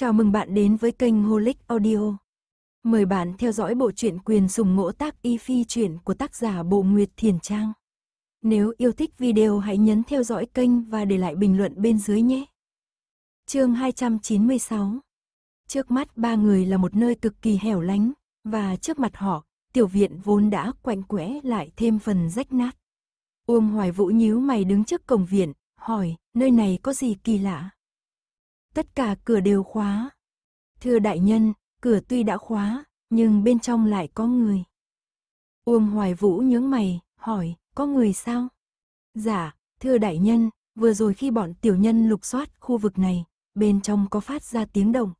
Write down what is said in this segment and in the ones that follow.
Chào mừng bạn đến với kênh Holic Audio. Mời bạn theo dõi bộ truyện quyền sùng ngỗ tác y phi truyện của tác giả Bộ Nguyệt Thiền Trang. Nếu yêu thích video hãy nhấn theo dõi kênh và để lại bình luận bên dưới nhé. Chương 296 Trước mắt ba người là một nơi cực kỳ hẻo lánh, và trước mặt họ, tiểu viện vốn đã quạnh quẽ lại thêm phần rách nát. Uông Hoài Vũ nhíu mày đứng trước cổng viện, hỏi, nơi này có gì kỳ lạ? tất cả cửa đều khóa. Thưa đại nhân, cửa tuy đã khóa, nhưng bên trong lại có người. Uông Hoài Vũ nhướng mày, hỏi, có người sao? Dạ, thưa đại nhân, vừa rồi khi bọn tiểu nhân lục soát khu vực này, bên trong có phát ra tiếng động.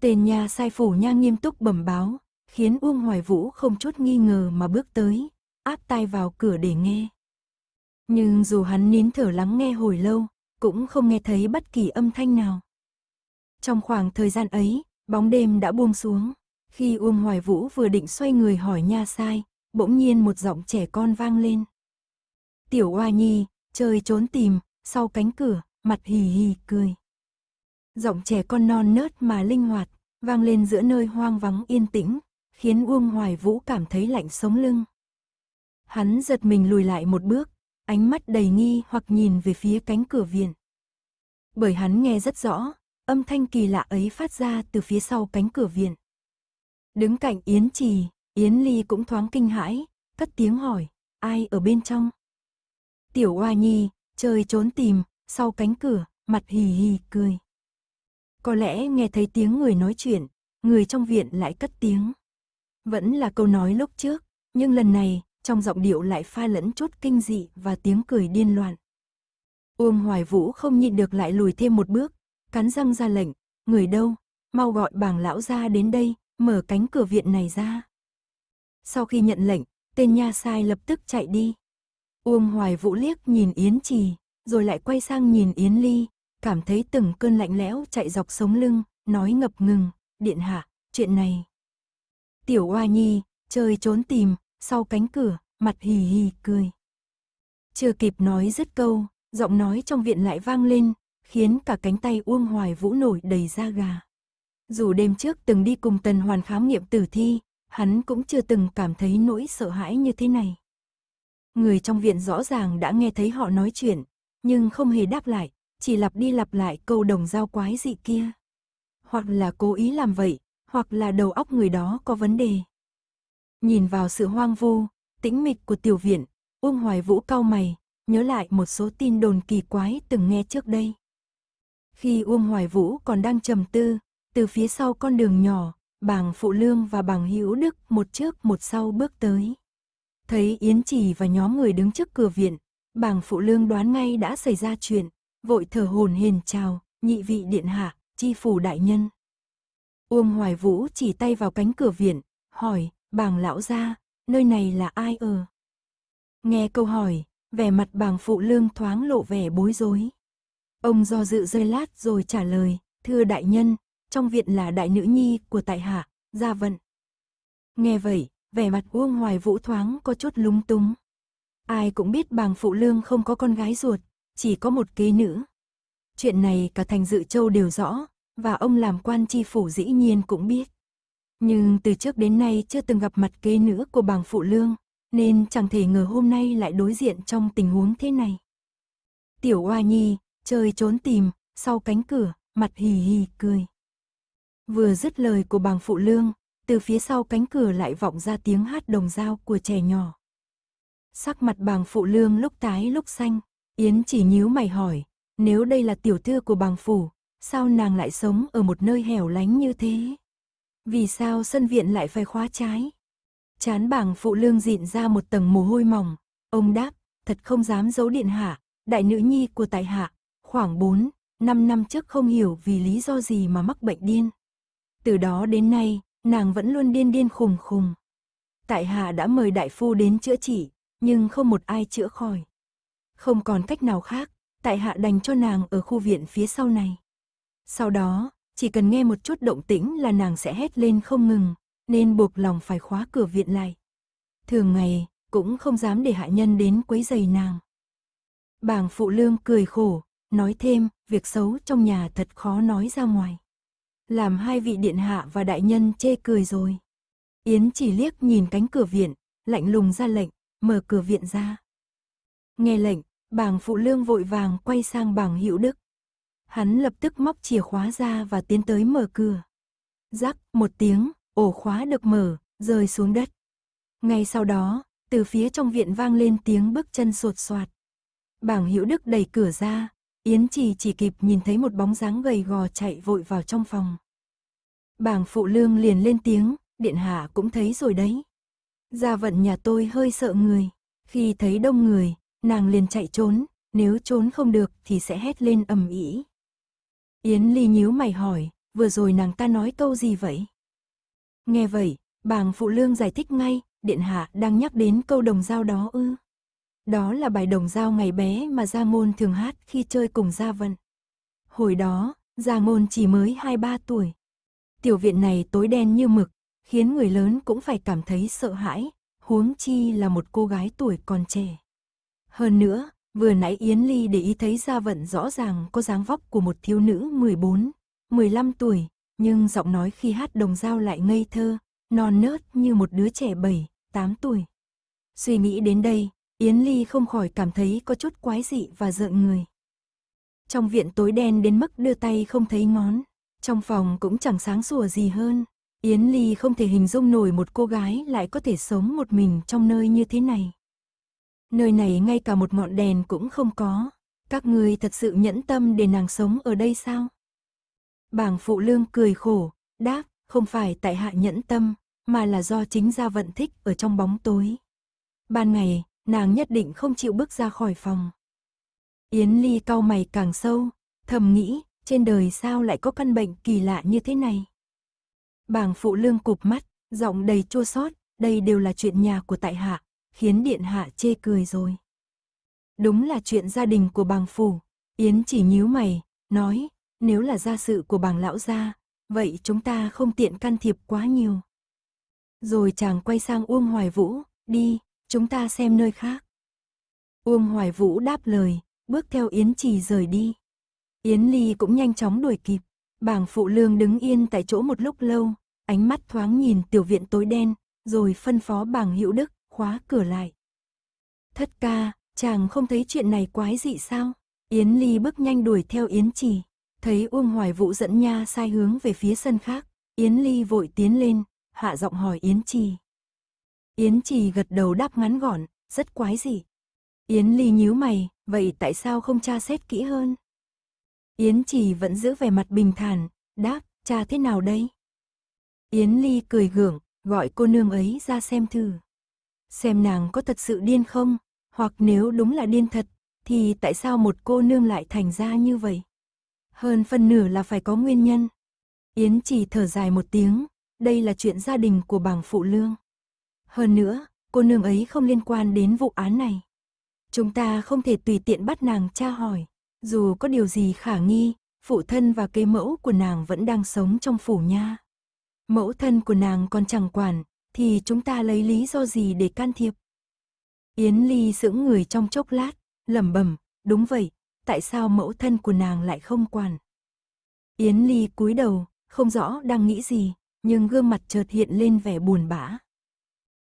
Tên nhà sai phủ nha nghiêm túc bẩm báo, khiến Uông Hoài Vũ không chút nghi ngờ mà bước tới, áp tai vào cửa để nghe. Nhưng dù hắn nín thở lắng nghe hồi lâu, cũng không nghe thấy bất kỳ âm thanh nào. Trong khoảng thời gian ấy, bóng đêm đã buông xuống. Khi Uông Hoài Vũ vừa định xoay người hỏi nha sai, bỗng nhiên một giọng trẻ con vang lên. Tiểu Oa Nhi, chơi trốn tìm, sau cánh cửa, mặt hì hì cười. Giọng trẻ con non nớt mà linh hoạt, vang lên giữa nơi hoang vắng yên tĩnh, khiến Uông Hoài Vũ cảm thấy lạnh sống lưng. Hắn giật mình lùi lại một bước, ánh mắt đầy nghi hoặc nhìn về phía cánh cửa viện. Bởi hắn nghe rất rõ, âm thanh kỳ lạ ấy phát ra từ phía sau cánh cửa viện. Đứng cạnh Yến Trì, Yến Ly cũng thoáng kinh hãi, cất tiếng hỏi, ai ở bên trong? Tiểu Oa Nhi, chơi trốn tìm, sau cánh cửa, mặt hì hì cười. Có lẽ nghe thấy tiếng người nói chuyện, người trong viện lại cất tiếng. Vẫn là câu nói lúc trước, nhưng lần này, trong giọng điệu lại pha lẫn chút kinh dị và tiếng cười điên loạn. Uông Hoài Vũ không nhịn được lại lùi thêm một bước, cắn răng ra lệnh, người đâu, mau gọi bàng lão ra đến đây, mở cánh cửa viện này ra. Sau khi nhận lệnh, tên nha sai lập tức chạy đi. Uông Hoài Vũ liếc nhìn Yến Trì, rồi lại quay sang nhìn Yến Ly, cảm thấy từng cơn lạnh lẽo chạy dọc sống lưng, nói ngập ngừng, điện hạ, chuyện này. Tiểu Oa Nhi, chơi trốn tìm, sau cánh cửa, mặt hì hì cười. Chưa kịp nói dứt câu, giọng nói trong viện lại vang lên, khiến cả cánh tay Uông Hoài Vũ nổi đầy da gà. Dù đêm trước từng đi cùng Tần Hoàn khám nghiệm tử thi, hắn cũng chưa từng cảm thấy nỗi sợ hãi như thế này. Người trong viện rõ ràng đã nghe thấy họ nói chuyện, nhưng không hề đáp lại, chỉ lặp đi lặp lại câu đồng giao quái dị kia. Hoặc là cố ý làm vậy, hoặc là đầu óc người đó có vấn đề. Nhìn vào sự hoang vu, tĩnh mịch của tiểu viện, Uông Hoài Vũ cau mày, nhớ lại một số tin đồn kỳ quái từng nghe trước đây. Khi Uông Hoài Vũ còn đang trầm tư, từ phía sau con đường nhỏ, bàng Phụ Lương và bàng Hữu Đức một trước một sau bước tới. Thấy Yến Chỉ và nhóm người đứng trước cửa viện, bàng Phụ Lương đoán ngay đã xảy ra chuyện, vội thở hồn hền chào, nhị vị điện hạ, chi phủ đại nhân. Uông Hoài Vũ chỉ tay vào cánh cửa viện, hỏi, bàng lão gia nơi này là ai ở? Nghe câu hỏi, vẻ mặt bàng phụ lương thoáng lộ vẻ bối rối. Ông do dự rơi lát rồi trả lời, thưa đại nhân, trong viện là đại nữ nhi của tại hạ, gia vận. Nghe vậy, vẻ mặt Uông Hoài Vũ thoáng có chút lúng túng. Ai cũng biết bàng phụ lương không có con gái ruột, chỉ có một kế nữ. Chuyện này cả thành dự châu đều rõ, và ông làm quan tri phủ dĩ nhiên cũng biết. Nhưng từ trước đến nay chưa từng gặp mặt kế nữa của bảng phụ lương, nên chẳng thể ngờ hôm nay lại đối diện trong tình huống thế này. Tiểu Oa Nhi, chơi trốn tìm, sau cánh cửa, mặt hì hì cười. Vừa dứt lời của bàng phụ lương, từ phía sau cánh cửa lại vọng ra tiếng hát đồng dao của trẻ nhỏ. Sắc mặt bàng phụ lương lúc tái lúc xanh, Yến chỉ nhíu mày hỏi, nếu đây là tiểu thư của bàng phủ, sao nàng lại sống ở một nơi hẻo lánh như thế? Vì sao sân viện lại phải khóa trái? Chán bảng phụ lương dịn ra một tầng mồ hôi mỏng. Ông đáp, thật không dám giấu điện hạ, đại nữ nhi của tại hạ, khoảng 4, 5 năm trước không hiểu vì lý do gì mà mắc bệnh điên. Từ đó đến nay, nàng vẫn luôn điên điên khùng khùng. Tại hạ đã mời đại phu đến chữa trị, nhưng không một ai chữa khỏi. Không còn cách nào khác, tại hạ đành cho nàng ở khu viện phía sau này. Sau đó, chỉ cần nghe một chút động tĩnh là nàng sẽ hét lên không ngừng, nên buộc lòng phải khóa cửa viện lại. Thường ngày, cũng không dám để hạ nhân đến quấy giày nàng. Bàng phụ lương cười khổ, nói thêm, việc xấu trong nhà thật khó nói ra ngoài. Làm hai vị điện hạ và đại nhân chê cười rồi. Yến chỉ liếc nhìn cánh cửa viện, lạnh lùng ra lệnh, mở cửa viện ra. Nghe lệnh, bàng phụ lương vội vàng quay sang bàng hữu đức. Hắn lập tức móc chìa khóa ra và tiến tới mở cửa. Rắc, một tiếng, ổ khóa được mở, rơi xuống đất. Ngay sau đó, từ phía trong viện vang lên tiếng bước chân sột soạt. Bảng hữu đức đẩy cửa ra, Yến Trì chỉ kịp nhìn thấy một bóng dáng gầy gò chạy vội vào trong phòng. Bảng phụ lương liền lên tiếng, điện hạ cũng thấy rồi đấy. Gia vận nhà tôi hơi sợ người, khi thấy đông người, nàng liền chạy trốn, nếu trốn không được thì sẽ hét lên ầm ĩ. Yến Ly nhíu mày hỏi, vừa rồi nàng ta nói câu gì vậy? Nghe vậy, bàng phụ lương giải thích ngay, điện hạ đang nhắc đến câu đồng dao đó ư. Đó là bài đồng dao ngày bé mà Gia Môn thường hát khi chơi cùng Gia Vân. Hồi đó, Gia Môn chỉ mới 2-3 tuổi. Tiểu viện này tối đen như mực, khiến người lớn cũng phải cảm thấy sợ hãi, huống chi là một cô gái tuổi còn trẻ. Hơn nữa, Vừa nãy Yến Ly để ý thấy Gia Vận rõ ràng có dáng vóc của một thiếu nữ 14, 15 tuổi, nhưng giọng nói khi hát đồng dao lại ngây thơ, non nớt như một đứa trẻ 7, 8 tuổi. Suy nghĩ đến đây, Yến Ly không khỏi cảm thấy có chút quái dị và rợn người. Trong viện tối đen đến mức đưa tay không thấy ngón, trong phòng cũng chẳng sáng sủa gì hơn. Yến Ly không thể hình dung nổi một cô gái lại có thể sống một mình trong nơi như thế này nơi này ngay cả một ngọn đèn cũng không có. Các ngươi thật sự nhẫn tâm để nàng sống ở đây sao? Bảng phụ lương cười khổ, đáp, không phải tại hạ nhẫn tâm, mà là do chính gia vận thích ở trong bóng tối. Ban ngày, nàng nhất định không chịu bước ra khỏi phòng. Yến Ly cau mày càng sâu, thầm nghĩ, trên đời sao lại có căn bệnh kỳ lạ như thế này. Bảng phụ lương cụp mắt, giọng đầy chua xót, đây đều là chuyện nhà của tại hạ, khiến điện hạ chê cười rồi. Đúng là chuyện gia đình của bàng phủ, Yến chỉ nhíu mày, nói, nếu là gia sự của bàng lão gia, vậy chúng ta không tiện can thiệp quá nhiều. Rồi chàng quay sang Uông Hoài Vũ, đi, chúng ta xem nơi khác. Uông Hoài Vũ đáp lời, bước theo Yến chỉ rời đi. Yến Ly cũng nhanh chóng đuổi kịp, bảng phụ lương đứng yên tại chỗ một lúc lâu, ánh mắt thoáng nhìn tiểu viện tối đen, rồi phân phó bảng hữu đức, khóa cửa lại. Thất ca, chàng không thấy chuyện này quái dị sao? Yến Ly bước nhanh đuổi theo Yến Trì, thấy Uông Hoài Vũ dẫn nha sai hướng về phía sân khác, Yến Ly vội tiến lên, hạ giọng hỏi Yến Trì. Yến Trì gật đầu đáp ngắn gọn, rất quái dị. Yến Ly nhíu mày, vậy tại sao không tra xét kỹ hơn? Yến Trì vẫn giữ vẻ mặt bình thản, đáp, tra thế nào đây? Yến Ly cười gượng, gọi cô nương ấy ra xem thử xem nàng có thật sự điên không, hoặc nếu đúng là điên thật, thì tại sao một cô nương lại thành ra như vậy? Hơn phần nửa là phải có nguyên nhân. Yến chỉ thở dài một tiếng, đây là chuyện gia đình của bảng phụ lương. Hơn nữa, cô nương ấy không liên quan đến vụ án này. Chúng ta không thể tùy tiện bắt nàng tra hỏi, dù có điều gì khả nghi, phụ thân và cây mẫu của nàng vẫn đang sống trong phủ nha. Mẫu thân của nàng còn chẳng quản, thì chúng ta lấy lý do gì để can thiệp? Yến Ly sững người trong chốc lát, lẩm bẩm, đúng vậy, tại sao mẫu thân của nàng lại không quản? Yến Ly cúi đầu, không rõ đang nghĩ gì, nhưng gương mặt chợt hiện lên vẻ buồn bã.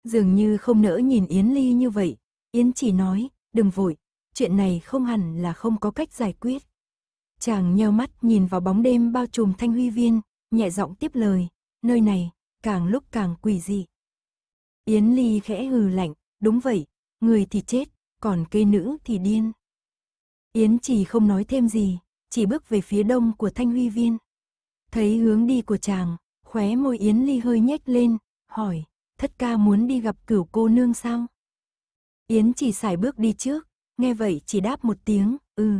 Dường như không nỡ nhìn Yến Ly như vậy, Yến chỉ nói, đừng vội, chuyện này không hẳn là không có cách giải quyết. Chàng nheo mắt nhìn vào bóng đêm bao trùm thanh huy viên, nhẹ giọng tiếp lời, nơi này, càng lúc càng quỷ dị. Yến Ly khẽ hừ lạnh, đúng vậy, người thì chết, còn cây nữ thì điên. Yến chỉ không nói thêm gì, chỉ bước về phía đông của Thanh Huy Viên. Thấy hướng đi của chàng, khóe môi Yến Ly hơi nhếch lên, hỏi, thất ca muốn đi gặp cửu cô nương sao? Yến chỉ xài bước đi trước, nghe vậy chỉ đáp một tiếng, ừ.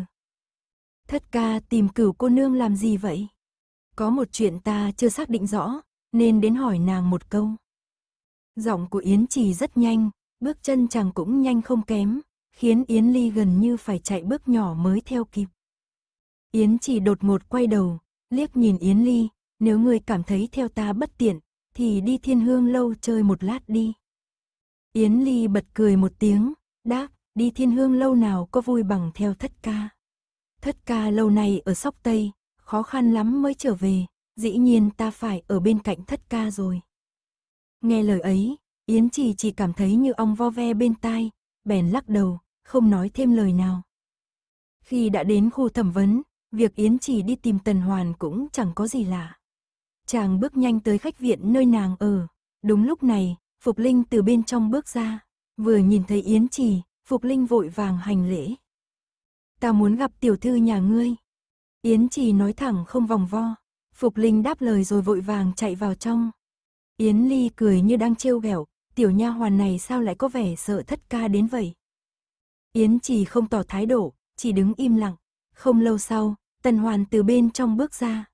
Thất ca tìm cửu cô nương làm gì vậy? Có một chuyện ta chưa xác định rõ, nên đến hỏi nàng một câu. Giọng của Yến Trì rất nhanh, bước chân chàng cũng nhanh không kém, khiến Yến Ly gần như phải chạy bước nhỏ mới theo kịp. Yến Trì đột ngột quay đầu, liếc nhìn Yến Ly, nếu ngươi cảm thấy theo ta bất tiện, thì đi thiên hương lâu chơi một lát đi. Yến Ly bật cười một tiếng, đáp, đi thiên hương lâu nào có vui bằng theo thất ca. Thất ca lâu nay ở sóc Tây, khó khăn lắm mới trở về, dĩ nhiên ta phải ở bên cạnh thất ca rồi. Nghe lời ấy, Yến Trì chỉ cảm thấy như ong vo ve bên tai, bèn lắc đầu, không nói thêm lời nào. Khi đã đến khu thẩm vấn, việc Yến Trì đi tìm Tần Hoàn cũng chẳng có gì lạ. Chàng bước nhanh tới khách viện nơi nàng ở. Đúng lúc này, Phục Linh từ bên trong bước ra. Vừa nhìn thấy Yến Trì, Phục Linh vội vàng hành lễ. Ta muốn gặp tiểu thư nhà ngươi. Yến Trì nói thẳng không vòng vo, Phục Linh đáp lời rồi vội vàng chạy vào trong. Yến Ly cười như đang trêu ghẹo, tiểu nha hoàn này sao lại có vẻ sợ thất ca đến vậy. Yến chỉ không tỏ thái độ, chỉ đứng im lặng. Không lâu sau, Tần Hoàn từ bên trong bước ra.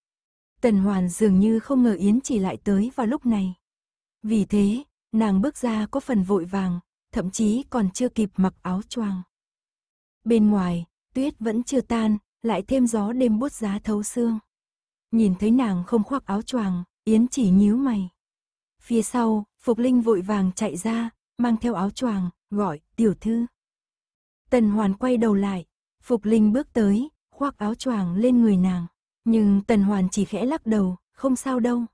Tần Hoàn dường như không ngờ Yến chỉ lại tới vào lúc này. Vì thế, nàng bước ra có phần vội vàng, thậm chí còn chưa kịp mặc áo choàng. Bên ngoài, tuyết vẫn chưa tan, lại thêm gió đêm buốt giá thấu xương. Nhìn thấy nàng không khoác áo choàng, Yến chỉ nhíu mày. Phía sau, Phục Linh vội vàng chạy ra, mang theo áo choàng, gọi, tiểu thư. Tần Hoàn quay đầu lại, Phục Linh bước tới, khoác áo choàng lên người nàng. Nhưng Tần Hoàn chỉ khẽ lắc đầu, không sao đâu.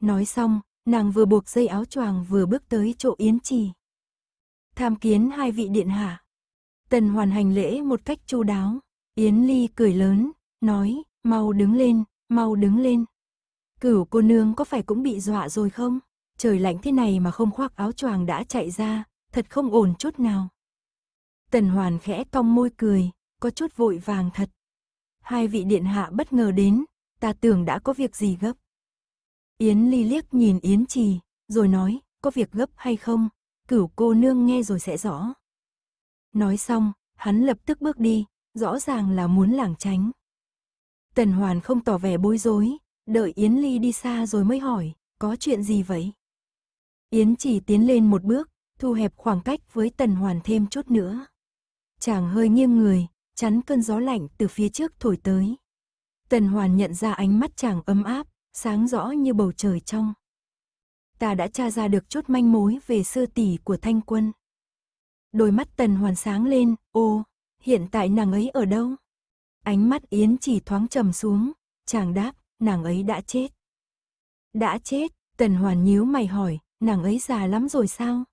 Nói xong, nàng vừa buộc dây áo choàng vừa bước tới chỗ Yến Trì. Tham kiến hai vị điện hạ. Tần Hoàn hành lễ một cách chu đáo. Yến Ly cười lớn, nói, mau đứng lên, mau đứng lên. Cửu cô nương có phải cũng bị dọa rồi không? Trời lạnh thế này mà không khoác áo choàng đã chạy ra, thật không ổn chút nào. Tần Hoàn khẽ cong môi cười, có chút vội vàng thật. Hai vị điện hạ bất ngờ đến, ta tưởng đã có việc gì gấp. Yến Ly liếc nhìn Yến Trì, rồi nói, có việc gấp hay không, cửu cô nương nghe rồi sẽ rõ. Nói xong, hắn lập tức bước đi, rõ ràng là muốn lảng tránh. Tần Hoàn không tỏ vẻ bối rối, đợi Yến Ly đi xa rồi mới hỏi, có chuyện gì vậy? Yến chỉ tiến lên một bước, thu hẹp khoảng cách với Tần Hoàn thêm chút nữa. Chàng hơi nghiêng người, chắn cơn gió lạnh từ phía trước thổi tới. Tần Hoàn nhận ra ánh mắt chàng ấm áp, sáng rõ như bầu trời trong. Ta đã tra ra được chút manh mối về sư tỷ của Thanh Quân. Đôi mắt Tần Hoàn sáng lên, ô, hiện tại nàng ấy ở đâu? Ánh mắt Yến chỉ thoáng trầm xuống, chàng đáp, nàng ấy đã chết. Đã chết, Tần Hoàn nhíu mày hỏi, nàng ấy già lắm rồi sao?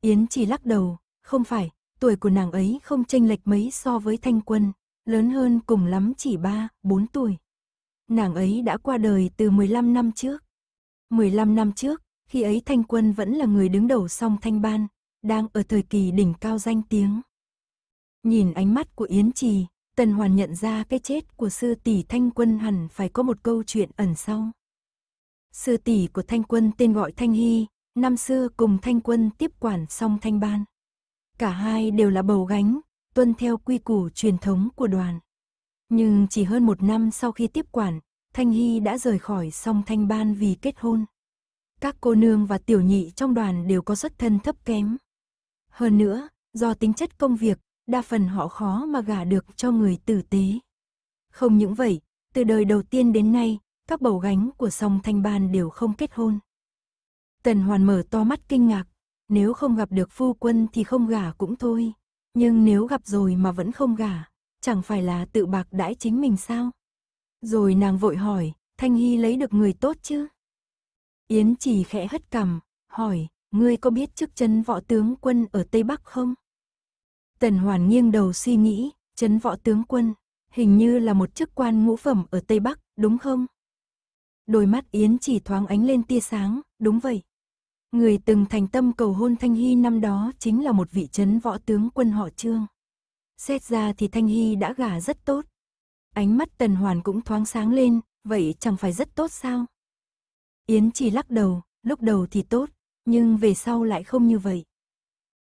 Yến chỉ lắc đầu, không phải, tuổi của nàng ấy không chênh lệch mấy so với thanh quân, lớn hơn cùng lắm chỉ 3, 4 tuổi. Nàng ấy đã qua đời từ 15 năm trước. 15 năm trước, khi ấy thanh quân vẫn là người đứng đầu song thanh ban, đang ở thời kỳ đỉnh cao danh tiếng. Nhìn ánh mắt của Yến Trì, Tần Hoàn nhận ra cái chết của sư tỷ Thanh Quân hẳn phải có một câu chuyện ẩn sau. Sư tỷ của Thanh Quân tên gọi Thanh Hy, năm xưa cùng Thanh Quân tiếp quản Song Thanh Ban. Cả hai đều là bầu gánh, tuân theo quy củ truyền thống của đoàn. Nhưng chỉ hơn một năm sau khi tiếp quản, Thanh Hy đã rời khỏi song Thanh Ban vì kết hôn. Các cô nương và tiểu nhị trong đoàn đều có xuất thân thấp kém. Hơn nữa, do tính chất công việc, đa phần họ khó mà gả được cho người tử tế. Không những vậy, từ đời đầu tiên đến nay, các bầu gánh của sông Thanh Ban đều không kết hôn. Tần Hoàn mở to mắt kinh ngạc, nếu không gặp được phu quân thì không gả cũng thôi, nhưng nếu gặp rồi mà vẫn không gả, chẳng phải là tự bạc đãi chính mình sao? Rồi nàng vội hỏi, Thanh Hy lấy được người tốt chứ? Yến chỉ khẽ hất cằm, hỏi, ngươi có biết trước chân võ tướng quân ở Tây Bắc không? Tần Hoàn nghiêng đầu suy nghĩ, chấn võ tướng quân, hình như là một chức quan ngũ phẩm ở Tây Bắc, đúng không? Đôi mắt Yến chỉ thoáng ánh lên tia sáng, đúng vậy. Người từng thành tâm cầu hôn Thanh Hy năm đó chính là một vị chấn võ tướng quân họ trương. Xét ra thì Thanh Hy đã gả rất tốt. Ánh mắt Tần Hoàn cũng thoáng sáng lên, vậy chẳng phải rất tốt sao? Yến chỉ lắc đầu, lúc đầu thì tốt, nhưng về sau lại không như vậy.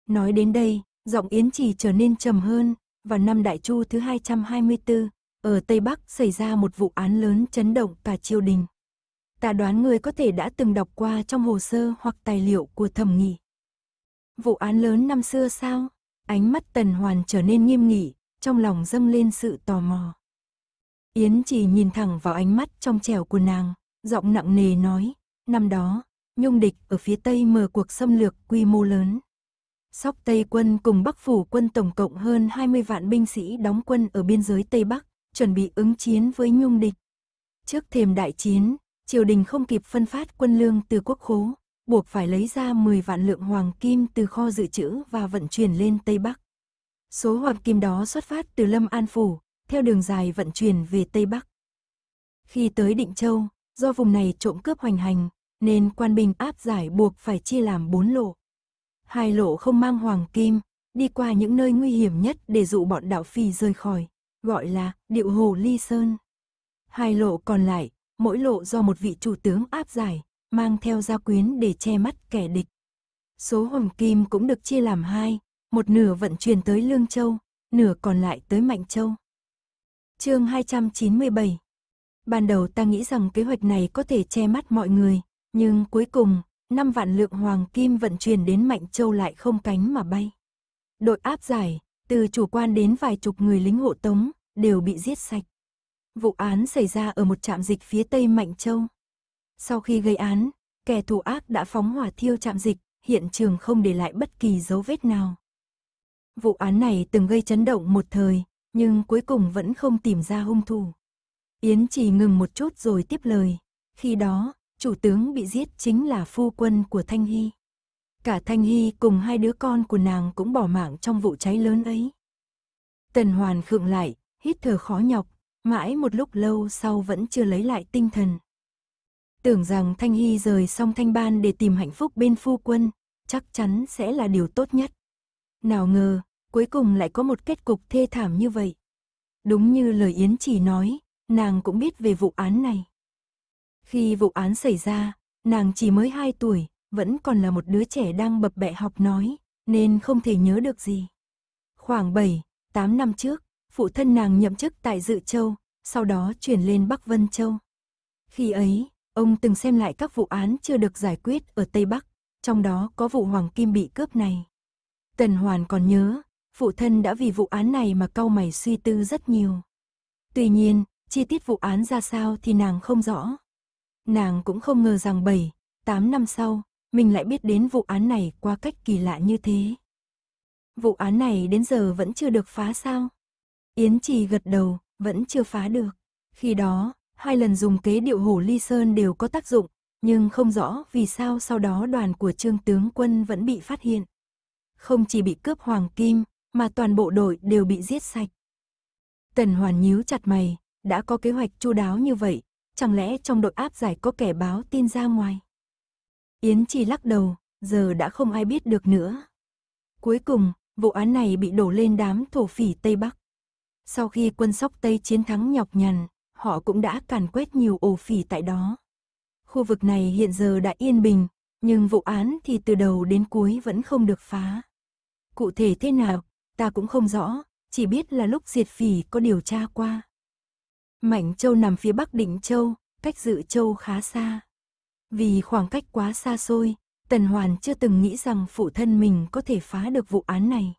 Nói đến đây, Giọng Yến Trì trở nên trầm hơn, vào năm Đại Chu thứ 224, ở Tây Bắc xảy ra một vụ án lớn chấn động cả triều đình. Ta đoán người có thể đã từng đọc qua trong hồ sơ hoặc tài liệu của thẩm nghị. Vụ án lớn năm xưa sao? Ánh mắt Tần Hoàn trở nên nghiêm nghị, trong lòng dâng lên sự tò mò. Yến trì nhìn thẳng vào ánh mắt trong trẻo của nàng, giọng nặng nề nói, năm đó, Nhung địch ở phía Tây mở cuộc xâm lược quy mô lớn. Sóc Tây quân cùng Bắc phủ quân tổng cộng hơn 20 vạn binh sĩ đóng quân ở biên giới Tây Bắc, chuẩn bị ứng chiến với nhung địch. Trước thềm đại chiến, triều đình không kịp phân phát quân lương từ quốc khố, buộc phải lấy ra 10 vạn lượng hoàng kim từ kho dự trữ và vận chuyển lên Tây Bắc. Số hoàng kim đó xuất phát từ Lâm An Phủ, theo đường dài vận chuyển về Tây Bắc. Khi tới Định Châu, do vùng này trộm cướp hoành hành, nên quan binh áp giải buộc phải chia làm bốn lộ hai lộ không mang hoàng kim, đi qua những nơi nguy hiểm nhất để dụ bọn đạo phi rơi khỏi, gọi là điệu hồ ly sơn. Hai lộ còn lại, mỗi lộ do một vị chủ tướng áp giải, mang theo gia quyến để che mắt kẻ địch. Số hoàng kim cũng được chia làm hai, một nửa vận chuyển tới Lương Châu, nửa còn lại tới Mạnh Châu. chương 297 Ban đầu ta nghĩ rằng kế hoạch này có thể che mắt mọi người, nhưng cuối cùng, 5 vạn lượng hoàng kim vận chuyển đến Mạnh Châu lại không cánh mà bay. Đội áp giải, từ chủ quan đến vài chục người lính hộ tống, đều bị giết sạch. Vụ án xảy ra ở một trạm dịch phía tây Mạnh Châu. Sau khi gây án, kẻ thù ác đã phóng hỏa thiêu trạm dịch, hiện trường không để lại bất kỳ dấu vết nào. Vụ án này từng gây chấn động một thời, nhưng cuối cùng vẫn không tìm ra hung thủ. Yến chỉ ngừng một chút rồi tiếp lời. Khi đó, chủ tướng bị giết chính là phu quân của Thanh Hy. Cả Thanh Hy cùng hai đứa con của nàng cũng bỏ mạng trong vụ cháy lớn ấy. Tần Hoàn khựng lại, hít thở khó nhọc, mãi một lúc lâu sau vẫn chưa lấy lại tinh thần. Tưởng rằng Thanh Hy rời xong Thanh Ban để tìm hạnh phúc bên phu quân, chắc chắn sẽ là điều tốt nhất. Nào ngờ, cuối cùng lại có một kết cục thê thảm như vậy. Đúng như lời Yến chỉ nói, nàng cũng biết về vụ án này. Khi vụ án xảy ra, nàng chỉ mới 2 tuổi, vẫn còn là một đứa trẻ đang bập bẹ học nói, nên không thể nhớ được gì. Khoảng 7, 8 năm trước, phụ thân nàng nhậm chức tại Dự Châu, sau đó chuyển lên Bắc Vân Châu. Khi ấy, ông từng xem lại các vụ án chưa được giải quyết ở Tây Bắc, trong đó có vụ Hoàng Kim bị cướp này. Tần Hoàn còn nhớ, phụ thân đã vì vụ án này mà cau mày suy tư rất nhiều. Tuy nhiên, chi tiết vụ án ra sao thì nàng không rõ, Nàng cũng không ngờ rằng 7, 8 năm sau, mình lại biết đến vụ án này qua cách kỳ lạ như thế. Vụ án này đến giờ vẫn chưa được phá sao? Yến Trì gật đầu, vẫn chưa phá được. Khi đó, hai lần dùng kế điệu hổ ly sơn đều có tác dụng, nhưng không rõ vì sao sau đó đoàn của trương tướng quân vẫn bị phát hiện. Không chỉ bị cướp hoàng kim, mà toàn bộ đội đều bị giết sạch. Tần Hoàn nhíu chặt mày, đã có kế hoạch chu đáo như vậy, chẳng lẽ trong đội áp giải có kẻ báo tin ra ngoài? Yến Chi lắc đầu, giờ đã không ai biết được nữa. Cuối cùng, vụ án này bị đổ lên đám thổ phỉ Tây Bắc. Sau khi quân sóc Tây chiến thắng nhọc nhằn, họ cũng đã càn quét nhiều ổ phỉ tại đó. Khu vực này hiện giờ đã yên bình, nhưng vụ án thì từ đầu đến cuối vẫn không được phá. Cụ thể thế nào, ta cũng không rõ, chỉ biết là lúc diệt phỉ có điều tra qua. Mảnh Châu nằm phía bắc đỉnh Châu, cách Dự Châu khá xa. Vì khoảng cách quá xa xôi, Tần Hoàn chưa từng nghĩ rằng phụ thân mình có thể phá được vụ án này.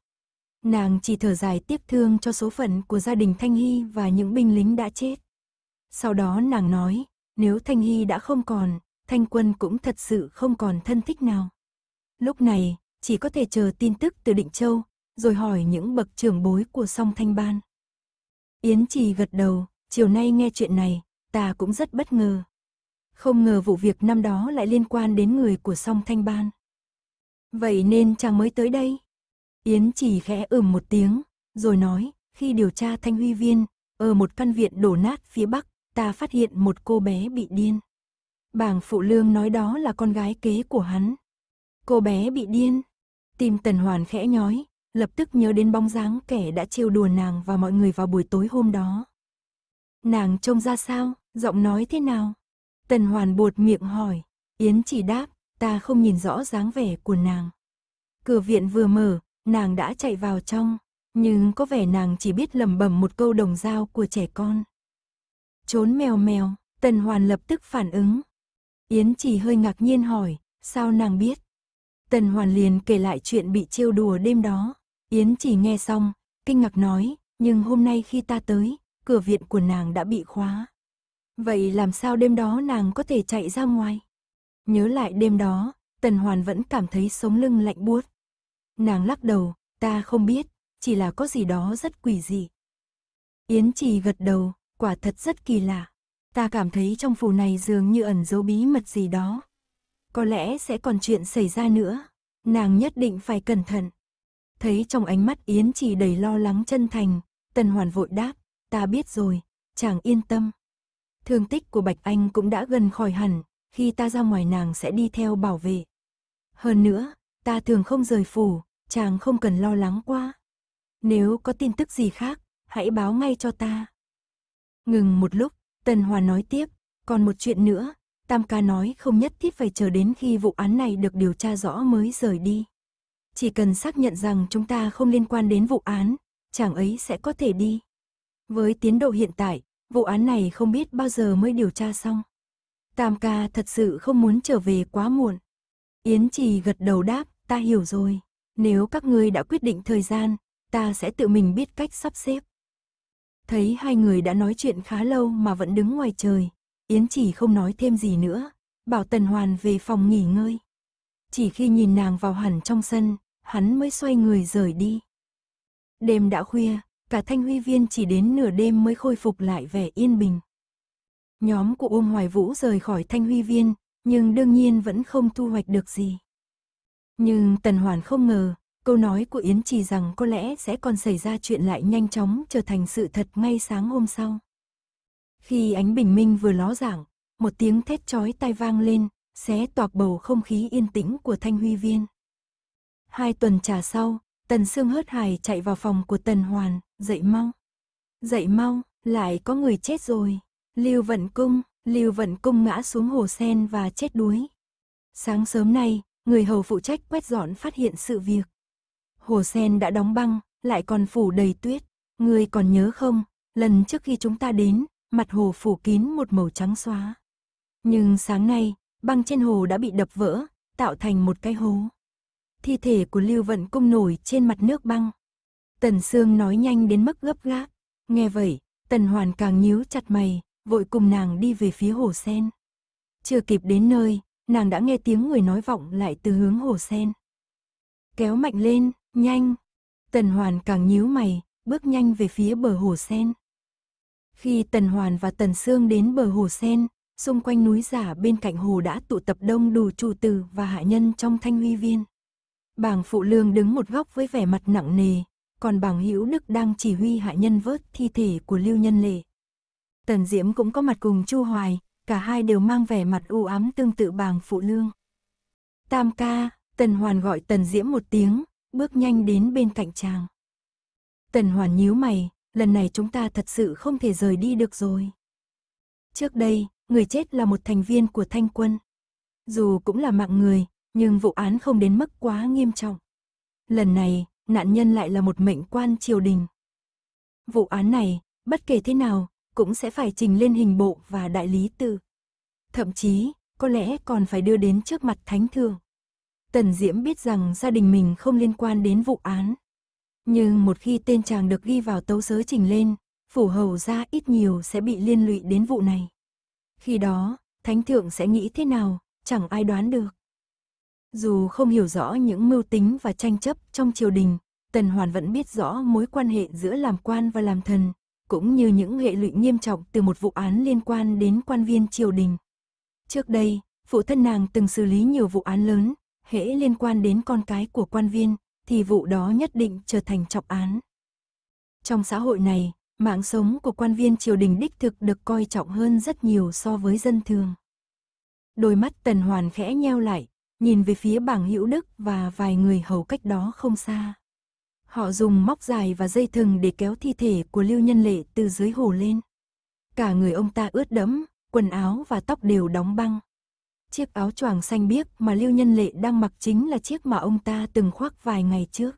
Nàng chỉ thở dài tiếc thương cho số phận của gia đình Thanh Hy và những binh lính đã chết. Sau đó nàng nói, nếu Thanh Hy đã không còn, Thanh Quân cũng thật sự không còn thân thích nào. Lúc này, chỉ có thể chờ tin tức từ Định Châu, rồi hỏi những bậc trưởng bối của song Thanh Ban. Yến Trì gật đầu, chiều nay nghe chuyện này, ta cũng rất bất ngờ. Không ngờ vụ việc năm đó lại liên quan đến người của song thanh ban. Vậy nên chàng mới tới đây. Yến chỉ khẽ ừm một tiếng, rồi nói, khi điều tra thanh huy viên, ở một căn viện đổ nát phía bắc, ta phát hiện một cô bé bị điên. Bảng phụ lương nói đó là con gái kế của hắn. Cô bé bị điên. Tim tần hoàn khẽ nhói, lập tức nhớ đến bóng dáng kẻ đã trêu đùa nàng và mọi người vào buổi tối hôm đó. Nàng trông ra sao, giọng nói thế nào? Tần Hoàn buột miệng hỏi, Yến chỉ đáp, ta không nhìn rõ dáng vẻ của nàng. Cửa viện vừa mở, nàng đã chạy vào trong, nhưng có vẻ nàng chỉ biết lẩm bẩm một câu đồng dao của trẻ con. Trốn mèo mèo, Tần Hoàn lập tức phản ứng. Yến chỉ hơi ngạc nhiên hỏi, sao nàng biết? Tần Hoàn liền kể lại chuyện bị trêu đùa đêm đó. Yến chỉ nghe xong, kinh ngạc nói, nhưng hôm nay khi ta tới, cửa viện của nàng đã bị khóa. Vậy làm sao đêm đó nàng có thể chạy ra ngoài? Nhớ lại đêm đó, Tần Hoàn vẫn cảm thấy sống lưng lạnh buốt. Nàng lắc đầu, ta không biết, chỉ là có gì đó rất quỷ dị. Yến Trì gật đầu, quả thật rất kỳ lạ. Ta cảm thấy trong phủ này dường như ẩn dấu bí mật gì đó. Có lẽ sẽ còn chuyện xảy ra nữa, nàng nhất định phải cẩn thận. Thấy trong ánh mắt Yến Trì đầy lo lắng chân thành, Tần Hoàn vội đáp, ta biết rồi, chàng yên tâm. Thương tích của Bạch Anh cũng đã gần khỏi hẳn, khi ta ra ngoài nàng sẽ đi theo bảo vệ. Hơn nữa, ta thường không rời phủ, chàng không cần lo lắng quá. Nếu có tin tức gì khác, hãy báo ngay cho ta. Ngừng một lúc, Tần Hòa nói tiếp, còn một chuyện nữa, Tam ca nói không nhất thiết phải chờ đến khi vụ án này được điều tra rõ mới rời đi. Chỉ cần xác nhận rằng chúng ta không liên quan đến vụ án, chàng ấy sẽ có thể đi. Với tiến độ hiện tại, vụ án này không biết bao giờ mới điều tra xong. Tam ca thật sự không muốn trở về quá muộn. Yến Trì gật đầu đáp, ta hiểu rồi. Nếu các ngươi đã quyết định thời gian, ta sẽ tự mình biết cách sắp xếp. Thấy hai người đã nói chuyện khá lâu mà vẫn đứng ngoài trời, Yến Chỉ không nói thêm gì nữa, bảo Tần Hoàn về phòng nghỉ ngơi. Chỉ khi nhìn nàng vào hẳn trong sân, hắn mới xoay người rời đi. Đêm đã khuya, cả thanh huy viên chỉ đến nửa đêm mới khôi phục lại vẻ yên bình. Nhóm của Uông Hoài Vũ rời khỏi thanh huy viên, nhưng đương nhiên vẫn không thu hoạch được gì. Nhưng Tần Hoàn không ngờ, câu nói của Yến Trì rằng có lẽ sẽ còn xảy ra chuyện lại nhanh chóng trở thành sự thật ngay sáng hôm sau. Khi ánh bình minh vừa ló dạng, một tiếng thét chói tai vang lên, xé toạc bầu không khí yên tĩnh của Thanh Huy Viên. Hai tuần trà sau, Tần Sương hớt hải chạy vào phòng của Tần Hoàn, dậy mau. Dậy mau, lại có người chết rồi. Lưu Vận Cung, Lưu Vận Cung ngã xuống hồ sen và chết đuối. Sáng sớm nay, người hầu phụ trách quét dọn phát hiện sự việc. Hồ sen đã đóng băng, lại còn phủ đầy tuyết. Người còn nhớ không, lần trước khi chúng ta đến, mặt hồ phủ kín một màu trắng xóa. Nhưng sáng nay, băng trên hồ đã bị đập vỡ, tạo thành một cái hố thi thể của Lưu Vận Cung nổi trên mặt nước băng. Tần Sương nói nhanh đến mức gấp gáp. Nghe vậy, Tần Hoàn càng nhíu chặt mày, vội cùng nàng đi về phía hồ sen. Chưa kịp đến nơi, nàng đã nghe tiếng người nói vọng lại từ hướng hồ sen. Kéo mạnh lên, nhanh. Tần Hoàn càng nhíu mày, bước nhanh về phía bờ hồ sen. Khi Tần Hoàn và Tần Sương đến bờ hồ sen, xung quanh núi giả bên cạnh hồ đã tụ tập đông đủ trụ tử và hạ nhân trong thanh huy viên. Bàng Phụ Lương đứng một góc với vẻ mặt nặng nề, còn bàng Hữu Đức đang chỉ huy hạ nhân vớt thi thể của Lưu Nhân Lệ. Tần Diễm cũng có mặt cùng Chu Hoài, cả hai đều mang vẻ mặt u ám tương tự bàng Phụ Lương. Tam ca, Tần Hoàn gọi Tần Diễm một tiếng, bước nhanh đến bên cạnh chàng. Tần Hoàn nhíu mày, lần này chúng ta thật sự không thể rời đi được rồi. Trước đây, người chết là một thành viên của thanh quân. Dù cũng là mạng người, nhưng vụ án không đến mức quá nghiêm trọng. Lần này, nạn nhân lại là một mệnh quan triều đình. Vụ án này, bất kể thế nào, cũng sẽ phải trình lên hình bộ và đại lý tư. Thậm chí, có lẽ còn phải đưa đến trước mặt thánh thượng. Tần Diễm biết rằng gia đình mình không liên quan đến vụ án. Nhưng một khi tên chàng được ghi vào tấu sớ trình lên, phủ hầu ra ít nhiều sẽ bị liên lụy đến vụ này. Khi đó, thánh thượng sẽ nghĩ thế nào, chẳng ai đoán được. Dù không hiểu rõ những mưu tính và tranh chấp trong triều đình, Tần Hoàn vẫn biết rõ mối quan hệ giữa làm quan và làm thần, cũng như những hệ lụy nghiêm trọng từ một vụ án liên quan đến quan viên triều đình. Trước đây, phụ thân nàng từng xử lý nhiều vụ án lớn, hễ liên quan đến con cái của quan viên, thì vụ đó nhất định trở thành trọng án. Trong xã hội này, mạng sống của quan viên triều đình đích thực được coi trọng hơn rất nhiều so với dân thường. Đôi mắt Tần Hoàn khẽ nheo lại, nhìn về phía bảng hữu đức và vài người hầu cách đó không xa. Họ dùng móc dài và dây thừng để kéo thi thể của Lưu Nhân Lệ từ dưới hồ lên. Cả người ông ta ướt đẫm, quần áo và tóc đều đóng băng. Chiếc áo choàng xanh biếc mà Lưu Nhân Lệ đang mặc chính là chiếc mà ông ta từng khoác vài ngày trước.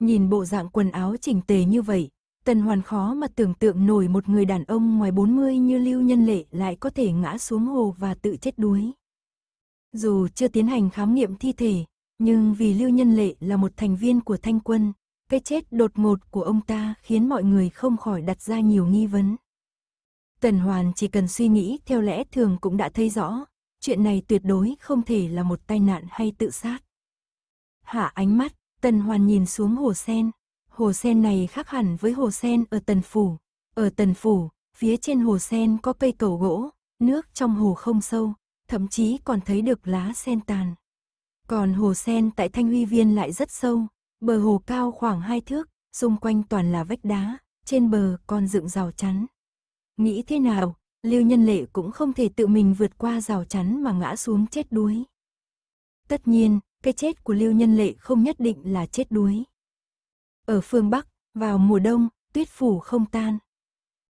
Nhìn bộ dạng quần áo chỉnh tề như vậy, Tần Hoàn khó mà tưởng tượng nổi một người đàn ông ngoài 40 như Lưu Nhân Lệ lại có thể ngã xuống hồ và tự chết đuối. Dù chưa tiến hành khám nghiệm thi thể, nhưng vì Lưu Nhân Lệ là một thành viên của thanh quân, cái chết đột ngột của ông ta khiến mọi người không khỏi đặt ra nhiều nghi vấn. Tần Hoàn chỉ cần suy nghĩ theo lẽ thường cũng đã thấy rõ, chuyện này tuyệt đối không thể là một tai nạn hay tự sát. Hạ ánh mắt, Tần Hoàn nhìn xuống hồ sen. Hồ sen này khác hẳn với hồ sen ở Tần Phủ. Ở Tần Phủ, phía trên hồ sen có cây cầu gỗ, nước trong hồ không sâu, thậm chí còn thấy được lá sen tàn. Còn hồ sen tại Thanh Huy Viên lại rất sâu, bờ hồ cao khoảng hai thước, xung quanh toàn là vách đá, trên bờ còn dựng rào chắn. Nghĩ thế nào, Lưu Nhân Lệ cũng không thể tự mình vượt qua rào chắn mà ngã xuống chết đuối. Tất nhiên, cái chết của Lưu Nhân Lệ không nhất định là chết đuối. Ở phương Bắc, vào mùa đông, tuyết phủ không tan.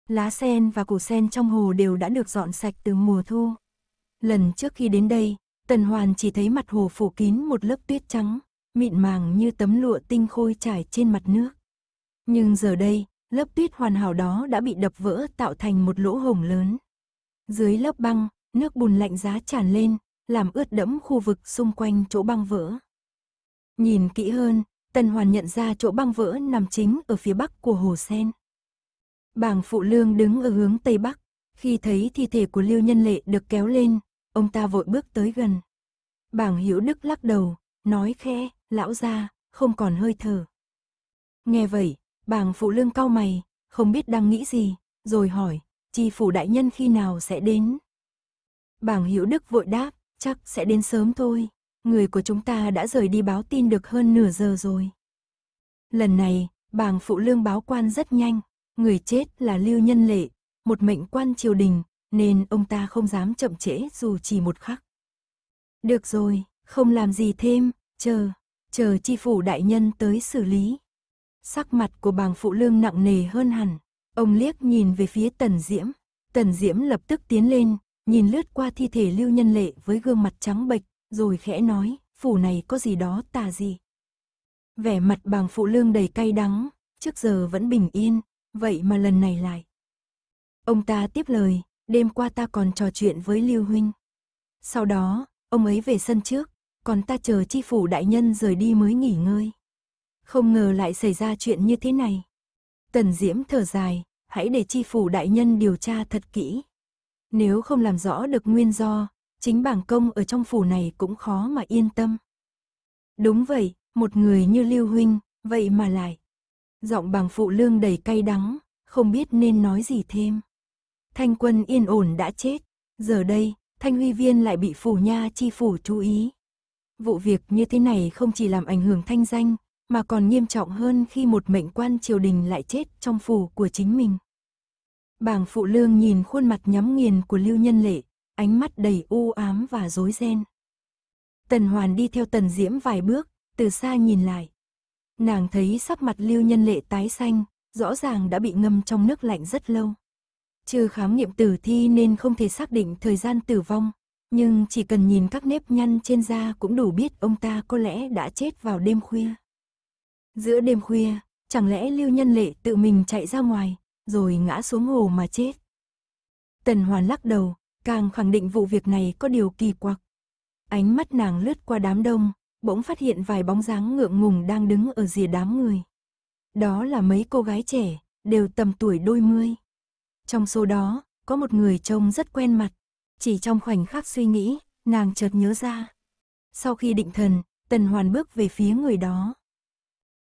Lá sen và củ sen trong hồ đều đã được dọn sạch từ mùa thu. Lần trước khi đến đây, Tần Hoàn chỉ thấy mặt hồ phủ kín một lớp tuyết trắng, mịn màng như tấm lụa tinh khôi trải trên mặt nước. Nhưng giờ đây, lớp tuyết hoàn hảo đó đã bị đập vỡ tạo thành một lỗ hổng lớn. Dưới lớp băng, nước bùn lạnh giá tràn lên, làm ướt đẫm khu vực xung quanh chỗ băng vỡ. Nhìn kỹ hơn, Tần Hoàn nhận ra chỗ băng vỡ nằm chính ở phía bắc của hồ sen. Bàng Phụ Lương đứng ở hướng tây bắc, khi thấy thi thể của Lưu Nhân Lệ được kéo lên, ông ta vội bước tới gần. Bảng Hữu Đức lắc đầu, nói khẽ: lão gia, không còn hơi thở. Nghe vậy, bảng phụ lương cau mày, không biết đang nghĩ gì, rồi hỏi, chi phủ đại nhân khi nào sẽ đến? Bảng Hữu Đức vội đáp, chắc sẽ đến sớm thôi, người của chúng ta đã rời đi báo tin được hơn nửa giờ rồi. Lần này, bảng phụ lương báo quan rất nhanh, người chết là Lưu Nhân Lệ, một mệnh quan triều đình, nên ông ta không dám chậm trễ dù chỉ một khắc. Được rồi, không làm gì thêm, chờ, chờ chi phủ đại nhân tới xử lý. Sắc mặt của bàng phụ lương nặng nề hơn hẳn, ông liếc nhìn về phía tần diễm, tần diễm lập tức tiến lên, nhìn lướt qua thi thể lưu nhân lệ với gương mặt trắng bệch, rồi khẽ nói, phủ này có gì đó tà gì. Vẻ mặt bàng phụ lương đầy cay đắng, trước giờ vẫn bình yên, vậy mà lần này lại. Ông ta tiếp lời, đêm qua ta còn trò chuyện với Lưu Huynh. Sau đó, ông ấy về sân trước, còn ta chờ chi phủ đại nhân rời đi mới nghỉ ngơi. Không ngờ lại xảy ra chuyện như thế này. Tần Diễm thở dài, hãy để chi phủ đại nhân điều tra thật kỹ. Nếu không làm rõ được nguyên do, chính bảng công ở trong phủ này cũng khó mà yên tâm. Đúng vậy, một người như Lưu Huynh, vậy mà lại. Giọng bảng phụ lương đầy cay đắng, không biết nên nói gì thêm. Thanh quân yên ổn đã chết. Giờ đây, Thanh Huy Viên lại bị phủ nha chi phủ chú ý. Vụ việc như thế này không chỉ làm ảnh hưởng thanh danh, mà còn nghiêm trọng hơn khi một mệnh quan triều đình lại chết trong phủ của chính mình. Bàng phụ lương nhìn khuôn mặt nhắm nghiền của Lưu Nhân Lệ, ánh mắt đầy u ám và rối ren. Tần Hoàn đi theo Tần Diễm vài bước, từ xa nhìn lại. Nàng thấy sắc mặt Lưu Nhân Lệ tái xanh, rõ ràng đã bị ngâm trong nước lạnh rất lâu. Chưa khám nghiệm tử thi nên không thể xác định thời gian tử vong, nhưng chỉ cần nhìn các nếp nhăn trên da cũng đủ biết ông ta có lẽ đã chết vào đêm khuya. Giữa đêm khuya, chẳng lẽ Lưu Nhân Lệ tự mình chạy ra ngoài, rồi ngã xuống hồ mà chết. Tần Hoàn lắc đầu, càng khẳng định vụ việc này có điều kỳ quặc. Ánh mắt nàng lướt qua đám đông, bỗng phát hiện vài bóng dáng ngượng ngùng đang đứng ở rìa đám người. Đó là mấy cô gái trẻ, đều tầm tuổi đôi mươi. Trong số đó, có một người trông rất quen mặt. Chỉ trong khoảnh khắc suy nghĩ, nàng chợt nhớ ra. Sau khi định thần, Tần Hoàn bước về phía người đó.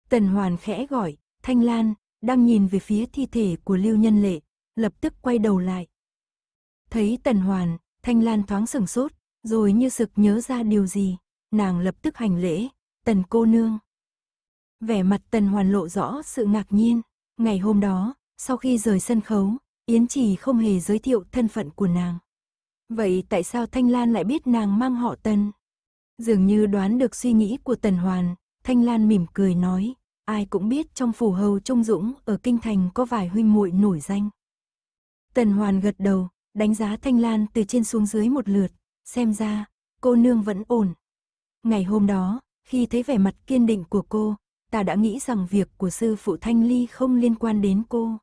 Tần Hoàn khẽ gọi, Thanh Lan, đang nhìn về phía thi thể của Lưu Nhân Lệ, lập tức quay đầu lại. Thấy Tần Hoàn, Thanh Lan thoáng sừng sốt, rồi như sực nhớ ra điều gì, nàng lập tức hành lễ, Tần cô nương. Vẻ mặt Tần Hoàn lộ rõ sự ngạc nhiên, ngày hôm đó, sau khi rời sân khấu, Yến Trì không hề giới thiệu thân phận của nàng. Vậy tại sao Thanh Lan lại biết nàng mang họ Tân? Dường như đoán được suy nghĩ của Tần Hoàn, Thanh Lan mỉm cười nói, ai cũng biết trong phủ hầu Trung Dũng ở Kinh Thành có vài huynh muội nổi danh. Tần Hoàn gật đầu, đánh giá Thanh Lan từ trên xuống dưới một lượt, xem ra, cô nương vẫn ổn. Ngày hôm đó, khi thấy vẻ mặt kiên định của cô, ta đã nghĩ rằng việc của sư phụ Thanh Ly không liên quan đến cô.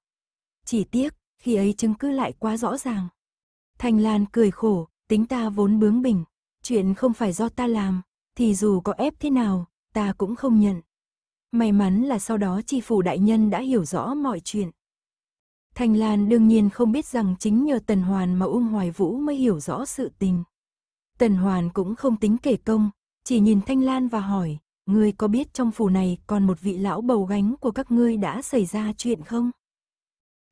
Chỉ tiếc, khi ấy chứng cứ lại quá rõ ràng. Thanh Lan cười khổ, tính ta vốn bướng bỉnh, chuyện không phải do ta làm, thì dù có ép thế nào, ta cũng không nhận. May mắn là sau đó tri phủ đại nhân đã hiểu rõ mọi chuyện. Thanh Lan đương nhiên không biết rằng chính nhờ Tần Hoàn mà Uông Hoài Vũ mới hiểu rõ sự tình. Tần Hoàn cũng không tính kể công, chỉ nhìn Thanh Lan và hỏi, ngươi có biết trong phủ này còn một vị lão bầu gánh của các ngươi đã xảy ra chuyện không?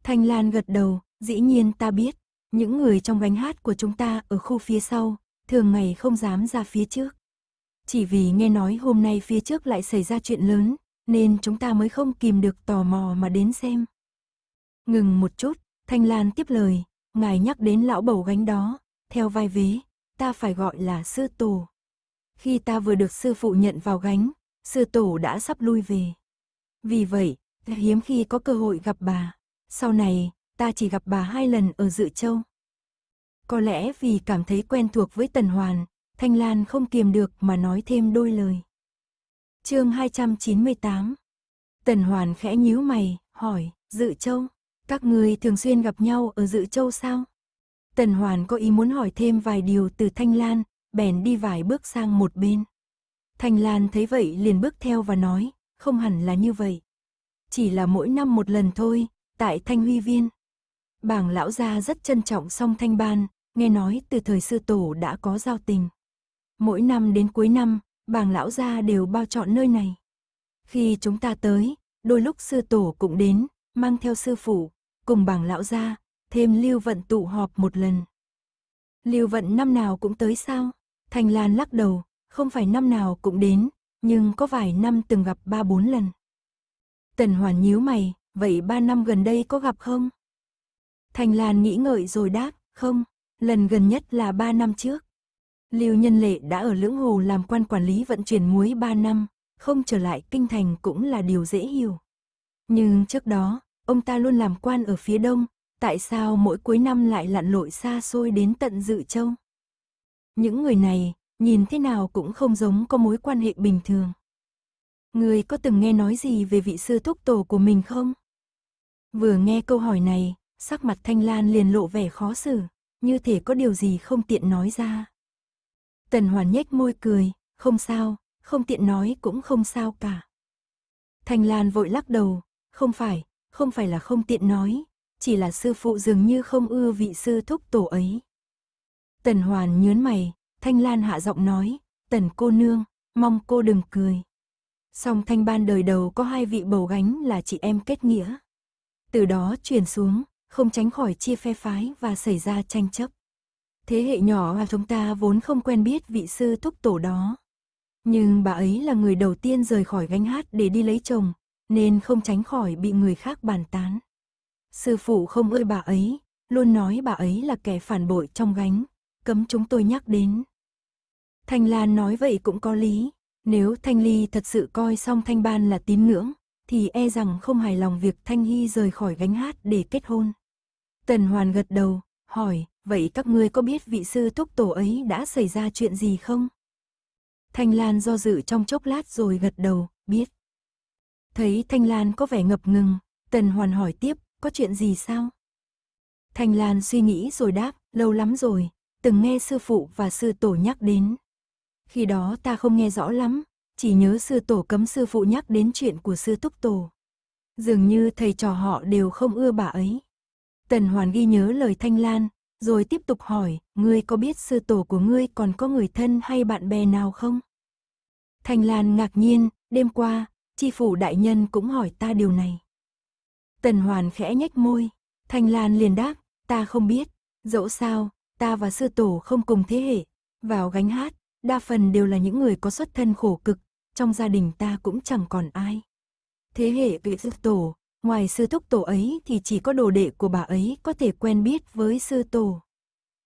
Thanh Lan gật đầu, dĩ nhiên ta biết, những người trong gánh hát của chúng ta ở khu phía sau, thường ngày không dám ra phía trước. Chỉ vì nghe nói hôm nay phía trước lại xảy ra chuyện lớn, nên chúng ta mới không kìm được tò mò mà đến xem. Ngừng một chút, Thanh Lan tiếp lời, ngài nhắc đến lão bầu gánh đó, theo vai vế, ta phải gọi là sư tổ. Khi ta vừa được sư phụ nhận vào gánh, sư tổ đã sắp lui về. Vì vậy, hiếm khi có cơ hội gặp bà. Sau này, ta chỉ gặp bà hai lần ở Dự Châu. Có lẽ vì cảm thấy quen thuộc với Tần Hoàn, Thanh Lan không kiềm được mà nói thêm đôi lời. chương 298 Tần Hoàn khẽ nhíu mày, hỏi, Dự Châu, các người thường xuyên gặp nhau ở Dự Châu sao? Tần Hoàn có ý muốn hỏi thêm vài điều từ Thanh Lan, bèn đi vài bước sang một bên. Thanh Lan thấy vậy liền bước theo và nói, không hẳn là như vậy. Chỉ là mỗi năm một lần thôi, tại Thanh Huy Viên. Bàng lão gia rất trân trọng song thanh ban, nghe nói từ thời sư tổ đã có giao tình. Mỗi năm đến cuối năm, bàng lão gia đều bao chọn nơi này. Khi chúng ta tới, đôi lúc sư tổ cũng đến, mang theo sư phụ, cùng bàng lão gia, thêm lưu vận tụ họp một lần. Lưu vận năm nào cũng tới sao? Thành Lan lắc đầu, không phải năm nào cũng đến, nhưng có vài năm từng gặp ba bốn lần. Tần Hoàn nhíu mày, vậy ba năm gần đây có gặp không? Thành Lan nghĩ ngợi rồi đáp, không, lần gần nhất là ba năm trước. Lưu Nhân Lệ đã ở Lưỡng Hồ làm quan quản lý vận chuyển muối ba năm, không trở lại kinh thành cũng là điều dễ hiểu. Nhưng trước đó, ông ta luôn làm quan ở phía đông, tại sao mỗi cuối năm lại lặn lội xa xôi đến tận Dự Châu? Những người này, nhìn thế nào cũng không giống có mối quan hệ bình thường. Người có từng nghe nói gì về vị sư thúc tổ của mình không? Vừa nghe câu hỏi này, sắc mặt Thanh Lan liền lộ vẻ khó xử, như thể có điều gì không tiện nói ra. Tần Hoàn nhếch môi cười, không sao, không tiện nói cũng không sao cả. Thanh Lan vội lắc đầu, không phải, không phải là không tiện nói, chỉ là sư phụ dường như không ưa vị sư thúc tổ ấy. Tần Hoàn nhớn mày, Thanh Lan hạ giọng nói, Tần cô nương, mong cô đừng cười. Song Thanh Ban đời đầu có hai vị bầu gánh là chị em kết nghĩa từ đó truyền xuống, không tránh khỏi chia phe phái và xảy ra tranh chấp. Thế hệ nhỏ mà chúng ta vốn không quen biết vị sư thúc tổ đó. Nhưng bà ấy là người đầu tiên rời khỏi gánh hát để đi lấy chồng, nên không tránh khỏi bị người khác bàn tán. Sư phụ không ơi bà ấy, luôn nói bà ấy là kẻ phản bội trong gánh, cấm chúng tôi nhắc đến. Thanh Lan nói vậy cũng có lý, nếu Thanh Ly thật sự coi song Thanh Ban là tín ngưỡng, thì e rằng không hài lòng việc Thanh Hy rời khỏi gánh hát để kết hôn. Tần Hoàn gật đầu, hỏi, vậy các ngươi có biết vị sư thúc tổ ấy đã xảy ra chuyện gì không? Thanh Lan do dự trong chốc lát rồi gật đầu, biết. Thấy Thanh Lan có vẻ ngập ngừng, Tần Hoàn hỏi tiếp, có chuyện gì sao? Thanh Lan suy nghĩ rồi đáp, lâu lắm rồi, từng nghe sư phụ và sư tổ nhắc đến. Khi đó ta không nghe rõ lắm, chỉ nhớ sư tổ cấm sư phụ nhắc đến chuyện của sư túc tổ. Dường như thầy trò họ đều không ưa bà ấy. Tần Hoàn ghi nhớ lời Thanh Lan, rồi tiếp tục hỏi, ngươi có biết sư tổ của ngươi còn có người thân hay bạn bè nào không? Thanh Lan ngạc nhiên, đêm qua, chi phủ đại nhân cũng hỏi ta điều này. Tần Hoàn khẽ nhếch môi, Thanh Lan liền đáp, ta không biết, dẫu sao, ta và sư tổ không cùng thế hệ, vào gánh hát, đa phần đều là những người có xuất thân khổ cực, trong gia đình ta cũng chẳng còn ai. Thế hệ vị sư tổ, ngoài sư thúc tổ ấy thì chỉ có đồ đệ của bà ấy có thể quen biết với sư tổ.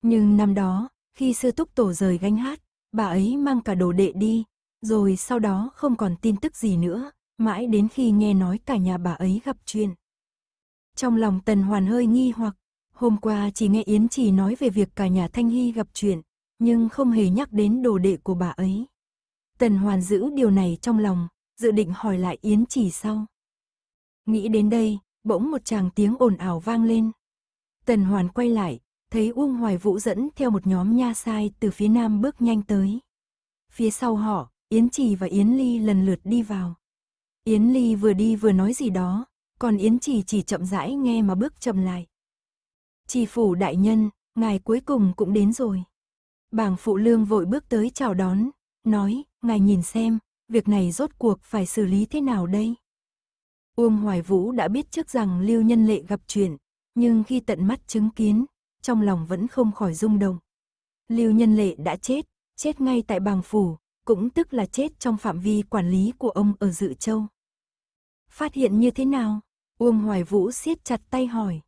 Nhưng năm đó, khi sư thúc tổ rời gánh hát, bà ấy mang cả đồ đệ đi, rồi sau đó không còn tin tức gì nữa, mãi đến khi nghe nói cả nhà bà ấy gặp chuyện. Trong lòng Tần Hoàn hơi nghi hoặc, hôm qua chỉ nghe Yến chỉ nói về việc cả nhà Thanh Hy gặp chuyện, nhưng không hề nhắc đến đồ đệ của bà ấy. Tần Hoàn giữ điều này trong lòng, dự định hỏi lại Yến chỉ sau. Nghĩ đến đây, bỗng một chàng tiếng ồn ào vang lên. Tần Hoàn quay lại, thấy Uông Hoài Vũ dẫn theo một nhóm nha sai từ phía nam bước nhanh tới. Phía sau họ, Yến Trì và Yến Ly lần lượt đi vào. Yến Ly vừa đi vừa nói gì đó, còn Yến Trì chỉ, chỉ chậm rãi nghe mà bước chậm lại. Trì phủ đại nhân, ngài cuối cùng cũng đến rồi. Bảng phụ lương vội bước tới chào đón, nói, ngài nhìn xem, việc này rốt cuộc phải xử lý thế nào đây? Uông Hoài Vũ đã biết trước rằng Lưu Nhân Lệ gặp chuyện, nhưng khi tận mắt chứng kiến, trong lòng vẫn không khỏi rung động. Lưu Nhân Lệ đã chết, chết ngay tại bàng phủ, cũng tức là chết trong phạm vi quản lý của ông ở Dự Châu. Phát hiện như thế nào? Uông Hoài Vũ siết chặt tay hỏi.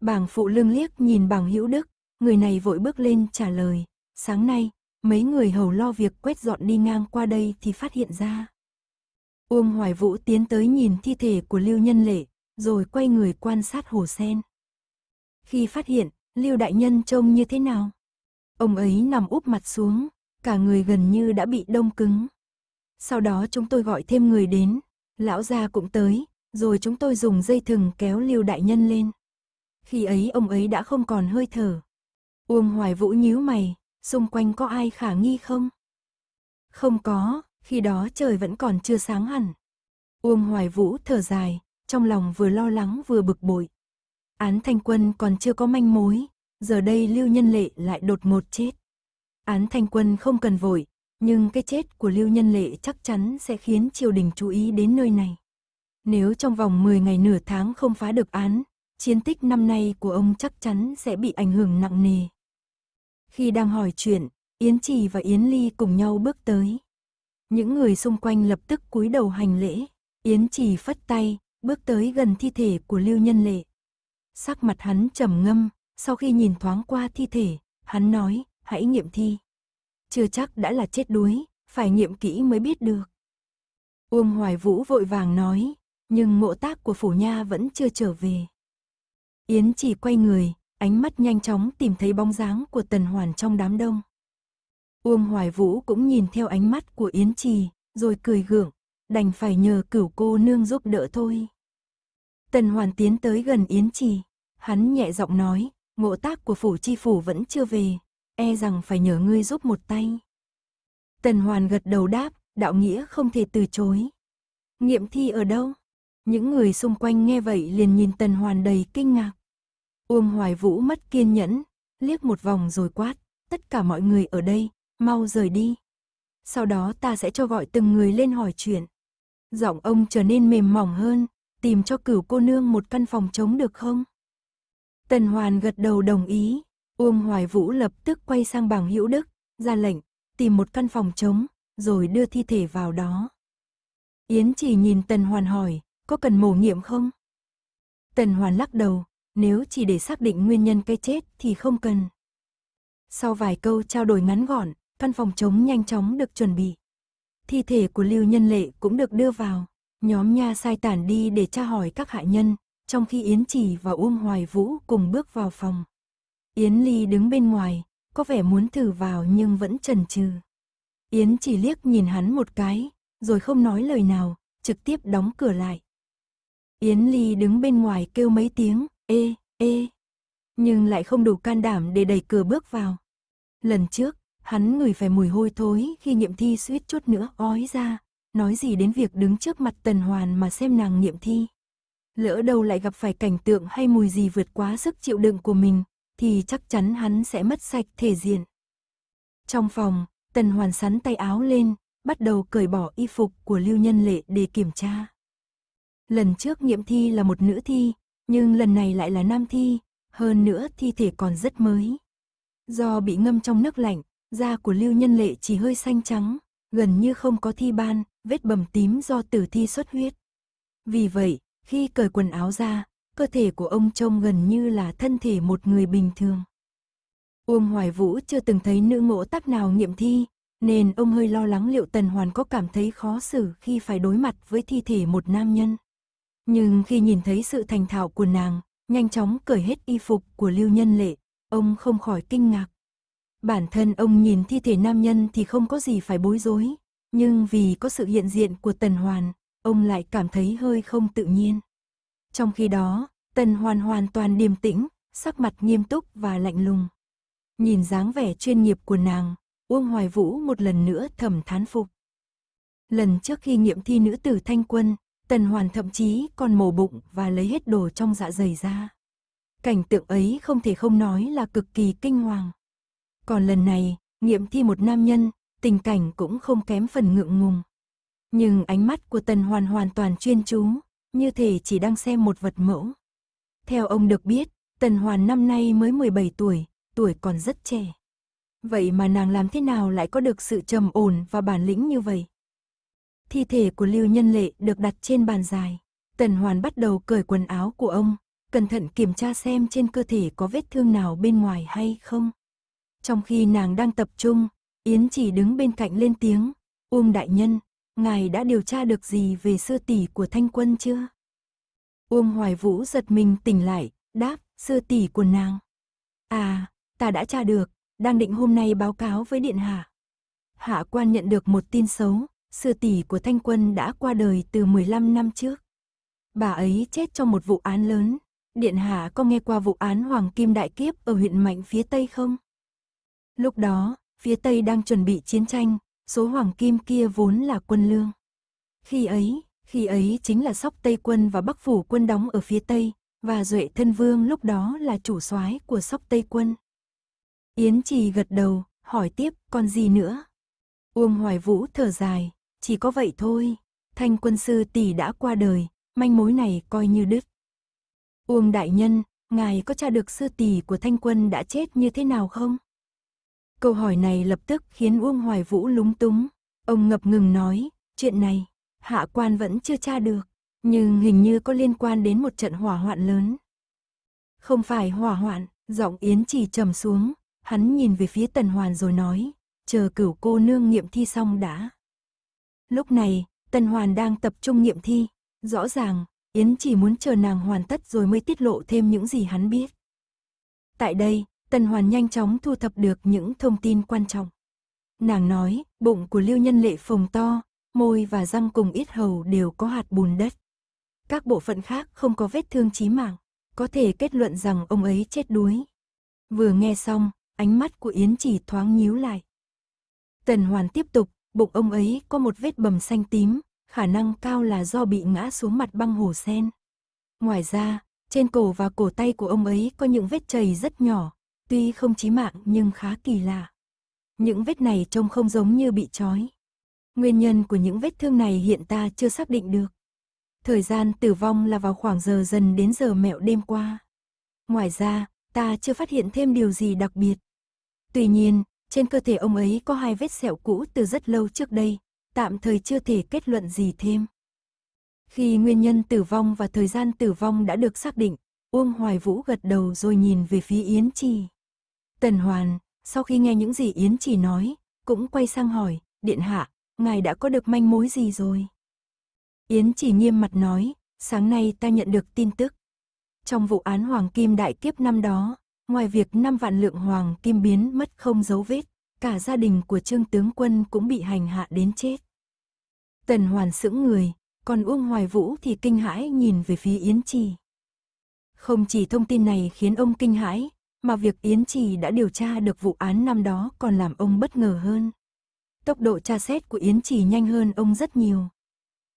Bàng phụ lương liếc nhìn bàng hữu đức, người này vội bước lên trả lời, sáng nay, Mấy người hầu lo việc quét dọn đi ngang qua đây thì phát hiện ra. Uông Hoài Vũ tiến tới nhìn thi thể của Lưu Nhân Lệ, rồi quay người quan sát hồ sen. Khi phát hiện, Lưu Đại Nhân trông như thế nào? Ông ấy nằm úp mặt xuống, cả người gần như đã bị đông cứng. Sau đó chúng tôi gọi thêm người đến, lão gia cũng tới, rồi chúng tôi dùng dây thừng kéo Lưu Đại Nhân lên. Khi ấy ông ấy đã không còn hơi thở. Uông Hoài Vũ nhíu mày, xung quanh có ai khả nghi không? Không có, khi đó trời vẫn còn chưa sáng hẳn. Uông Hoài Vũ thở dài, trong lòng vừa lo lắng vừa bực bội. Án Thanh Quân còn chưa có manh mối, giờ đây Lưu Nhân Lệ lại đột ngột chết. Án Thanh Quân không cần vội, nhưng cái chết của Lưu Nhân Lệ chắc chắn sẽ khiến triều đình chú ý đến nơi này. Nếu trong vòng 10 ngày nửa tháng không phá được án, chiến tích năm nay của ông chắc chắn sẽ bị ảnh hưởng nặng nề. Khi đang hỏi chuyện, Yến Trì và Yến Ly cùng nhau bước tới. Những người xung quanh lập tức cúi đầu hành lễ, Yến Trì phất tay, bước tới gần thi thể của Lưu Nhân Lệ. Sắc mặt hắn trầm ngâm, sau khi nhìn thoáng qua thi thể, hắn nói, hãy nghiệm thi. Chưa chắc đã là chết đuối, phải nghiệm kỹ mới biết được. Uông Hoài Vũ vội vàng nói, nhưng mộ tác của phủ nha vẫn chưa trở về. Yến trì quay người, ánh mắt nhanh chóng tìm thấy bóng dáng của Tần Hoàn trong đám đông. Uông Hoài Vũ cũng nhìn theo ánh mắt của Yến Trì, rồi cười gượng, đành phải nhờ cửu cô nương giúp đỡ thôi. Tần Hoàn tiến tới gần Yến Trì, hắn nhẹ giọng nói, ngộ tác của phủ chi phủ vẫn chưa về, e rằng phải nhờ ngươi giúp một tay. Tần Hoàn gật đầu đáp, đạo nghĩa không thể từ chối. Nghiệm thi ở đâu? Những người xung quanh nghe vậy liền nhìn Tần Hoàn đầy kinh ngạc. Uông Hoài Vũ mất kiên nhẫn, liếc một vòng rồi quát, tất cả mọi người ở đây, mau rời đi. Sau đó ta sẽ cho gọi từng người lên hỏi chuyện. Giọng ông trở nên mềm mỏng hơn, tìm cho cửu cô nương một căn phòng trống được không? Tần Hoàn gật đầu đồng ý, Uông Hoài Vũ lập tức quay sang bảng hữu đức, ra lệnh, tìm một căn phòng trống, rồi đưa thi thể vào đó. Yến chỉ nhìn Tần Hoàn hỏi, có cần mổ nghiệm không? Tần Hoàn lắc đầu, nếu chỉ để xác định nguyên nhân cái chết thì không cần. Sau vài câu trao đổi ngắn gọn, căn phòng chống nhanh chóng được chuẩn bị. Thi thể của Lưu Nhân Lệ cũng được đưa vào. Nhóm nha sai tản đi để tra hỏi các hạ nhân, trong khi Yến Chỉ và Uông Hoài Vũ cùng bước vào phòng. Yến Ly đứng bên ngoài, có vẻ muốn thử vào nhưng vẫn chần chừ. Yến Chỉ liếc nhìn hắn một cái, rồi không nói lời nào, trực tiếp đóng cửa lại. Yến Ly đứng bên ngoài kêu mấy tiếng, ê, ê, nhưng lại không đủ can đảm để đẩy cửa bước vào. Lần trước, hắn ngửi phải mùi hôi thối khi nhiệm thi suýt chút nữa ói ra, nói gì đến việc đứng trước mặt tần hoàn mà xem nàng nhiệm thi. Lỡ đâu lại gặp phải cảnh tượng hay mùi gì vượt quá sức chịu đựng của mình, thì chắc chắn hắn sẽ mất sạch thể diện. Trong phòng, tần hoàn sắn tay áo lên, bắt đầu cởi bỏ y phục của lưu nhân lệ để kiểm tra. Lần trước nhiệm thi là một nữ thi, nhưng lần này lại là nam thi, hơn nữa thi thể còn rất mới. Do bị ngâm trong nước lạnh, da của Lưu Nhân Lệ chỉ hơi xanh trắng, gần như không có thi ban, vết bầm tím do tử thi xuất huyết. Vì vậy, khi cởi quần áo ra, cơ thể của ông trông gần như là thân thể một người bình thường. Uông Hoài Vũ chưa từng thấy nữ ngộ tác nào nghiệm thi, nên ông hơi lo lắng liệu Tần Hoàn có cảm thấy khó xử khi phải đối mặt với thi thể một nam nhân. Nhưng khi nhìn thấy sự thành thạo của nàng, nhanh chóng cởi hết y phục của Lưu Nhân Lệ, ông không khỏi kinh ngạc. Bản thân ông nhìn thi thể nam nhân thì không có gì phải bối rối, nhưng vì có sự hiện diện của Tần Hoàn, ông lại cảm thấy hơi không tự nhiên. Trong khi đó, Tần Hoàn hoàn toàn điềm tĩnh, sắc mặt nghiêm túc và lạnh lùng. Nhìn dáng vẻ chuyên nghiệp của nàng, Uông Hoài Vũ một lần nữa thầm thán phục. Lần trước khi nghiệm thi nữ tử Thanh Quân, Tần Hoàn thậm chí còn mổ bụng và lấy hết đồ trong dạ dày ra. Cảnh tượng ấy không thể không nói là cực kỳ kinh hoàng. Còn lần này, nghiệm thi một nam nhân, tình cảnh cũng không kém phần ngượng ngùng. Nhưng ánh mắt của Tần Hoàn hoàn toàn chuyên chú, như thể chỉ đang xem một vật mẫu. Theo ông được biết, Tần Hoàn năm nay mới 17 tuổi, tuổi còn rất trẻ. Vậy mà nàng làm thế nào lại có được sự trầm ổn và bản lĩnh như vậy? thi thể của Lưu Nhân Lệ được đặt trên bàn dài. Tần Hoàn bắt đầu cởi quần áo của ông, cẩn thận kiểm tra xem trên cơ thể có vết thương nào bên ngoài hay không. Trong khi nàng đang tập trung, Yến chỉ đứng bên cạnh lên tiếng, Uông Đại Nhân, ngài đã điều tra được gì về sư tỷ của thanh quân chưa? Uông Hoài Vũ giật mình tỉnh lại, đáp, sư tỷ của nàng. À, ta đã tra được, đang định hôm nay báo cáo với Điện Hạ. Hạ quan nhận được một tin xấu, sư tỷ của Thanh Quân đã qua đời từ 15 năm trước. Bà ấy chết trong một vụ án lớn. Điện Hạ có nghe qua vụ án Hoàng Kim Đại Kiếp ở huyện Mạnh phía Tây không? Lúc đó, phía Tây đang chuẩn bị chiến tranh, số Hoàng Kim kia vốn là quân lương. Khi ấy, khi ấy chính là sóc Tây quân và Bắc Phủ quân đóng ở phía Tây, và Duệ Thân Vương lúc đó là chủ soái của sóc Tây quân. Yến Trì gật đầu, hỏi tiếp còn gì nữa? Uông Hoài Vũ thở dài, chỉ có vậy thôi. Thanh quân sư tỷ đã qua đời, manh mối này coi như đứt. Uông đại nhân, ngài có tra được sư tỷ của thanh quân đã chết như thế nào không? Câu hỏi này lập tức khiến Uông Hoài Vũ lúng túng. Ông ngập ngừng nói, chuyện này, hạ quan vẫn chưa tra được, nhưng hình như có liên quan đến một trận hỏa hoạn lớn. Không phải hỏa hoạn, giọng Yến chỉ trầm xuống, hắn nhìn về phía Tần Hoàn rồi nói, chờ cửu cô nương nghiệm thi xong đã. Lúc này, Tần Hoàn đang tập trung nghiệm thi. Rõ ràng, Yến chỉ muốn chờ nàng hoàn tất rồi mới tiết lộ thêm những gì hắn biết. Tại đây, Tần Hoàn nhanh chóng thu thập được những thông tin quan trọng. Nàng nói, bụng của Lưu Nhân Lệ phồng to, môi và răng cùng ít hầu đều có hạt bùn đất. Các bộ phận khác không có vết thương chí mạng, có thể kết luận rằng ông ấy chết đuối. Vừa nghe xong, ánh mắt của Yến chỉ thoáng nhíu lại. Tần Hoàn tiếp tục, Bụng ông ấy có một vết bầm xanh tím, khả năng cao là do bị ngã xuống mặt băng hồ sen. Ngoài ra, trên cổ và cổ tay của ông ấy có những vết chảy rất nhỏ, tuy không chí mạng nhưng khá kỳ lạ. Những vết này trông không giống như bị trói. Nguyên nhân của những vết thương này hiện ta chưa xác định được. Thời gian tử vong là vào khoảng giờ dần đến giờ mẹo đêm qua. Ngoài ra, ta chưa phát hiện thêm điều gì đặc biệt. Tuy nhiên, trên cơ thể ông ấy có hai vết sẹo cũ từ rất lâu trước đây, tạm thời chưa thể kết luận gì thêm. Khi nguyên nhân tử vong và thời gian tử vong đã được xác định, Uông Hoài Vũ gật đầu rồi nhìn về phía Yến Trì. Tần Hoàn, sau khi nghe những gì Yến Trì nói, cũng quay sang hỏi, Điện Hạ, ngài đã có được manh mối gì rồi? Yến Trì nghiêm mặt nói, sáng nay ta nhận được tin tức. Trong vụ án Hoàng Kim Đại Kiếp năm đó, Ngoài việc 5 vạn lượng hoàng kim biến mất không dấu vết, cả gia đình của Trương Tướng Quân cũng bị hành hạ đến chết. Tần Hoàn sững người, còn Uông Hoài Vũ thì kinh hãi nhìn về phía Yến Trì. Không chỉ thông tin này khiến ông kinh hãi, mà việc Yến Trì đã điều tra được vụ án năm đó còn làm ông bất ngờ hơn. Tốc độ tra xét của Yến Trì nhanh hơn ông rất nhiều.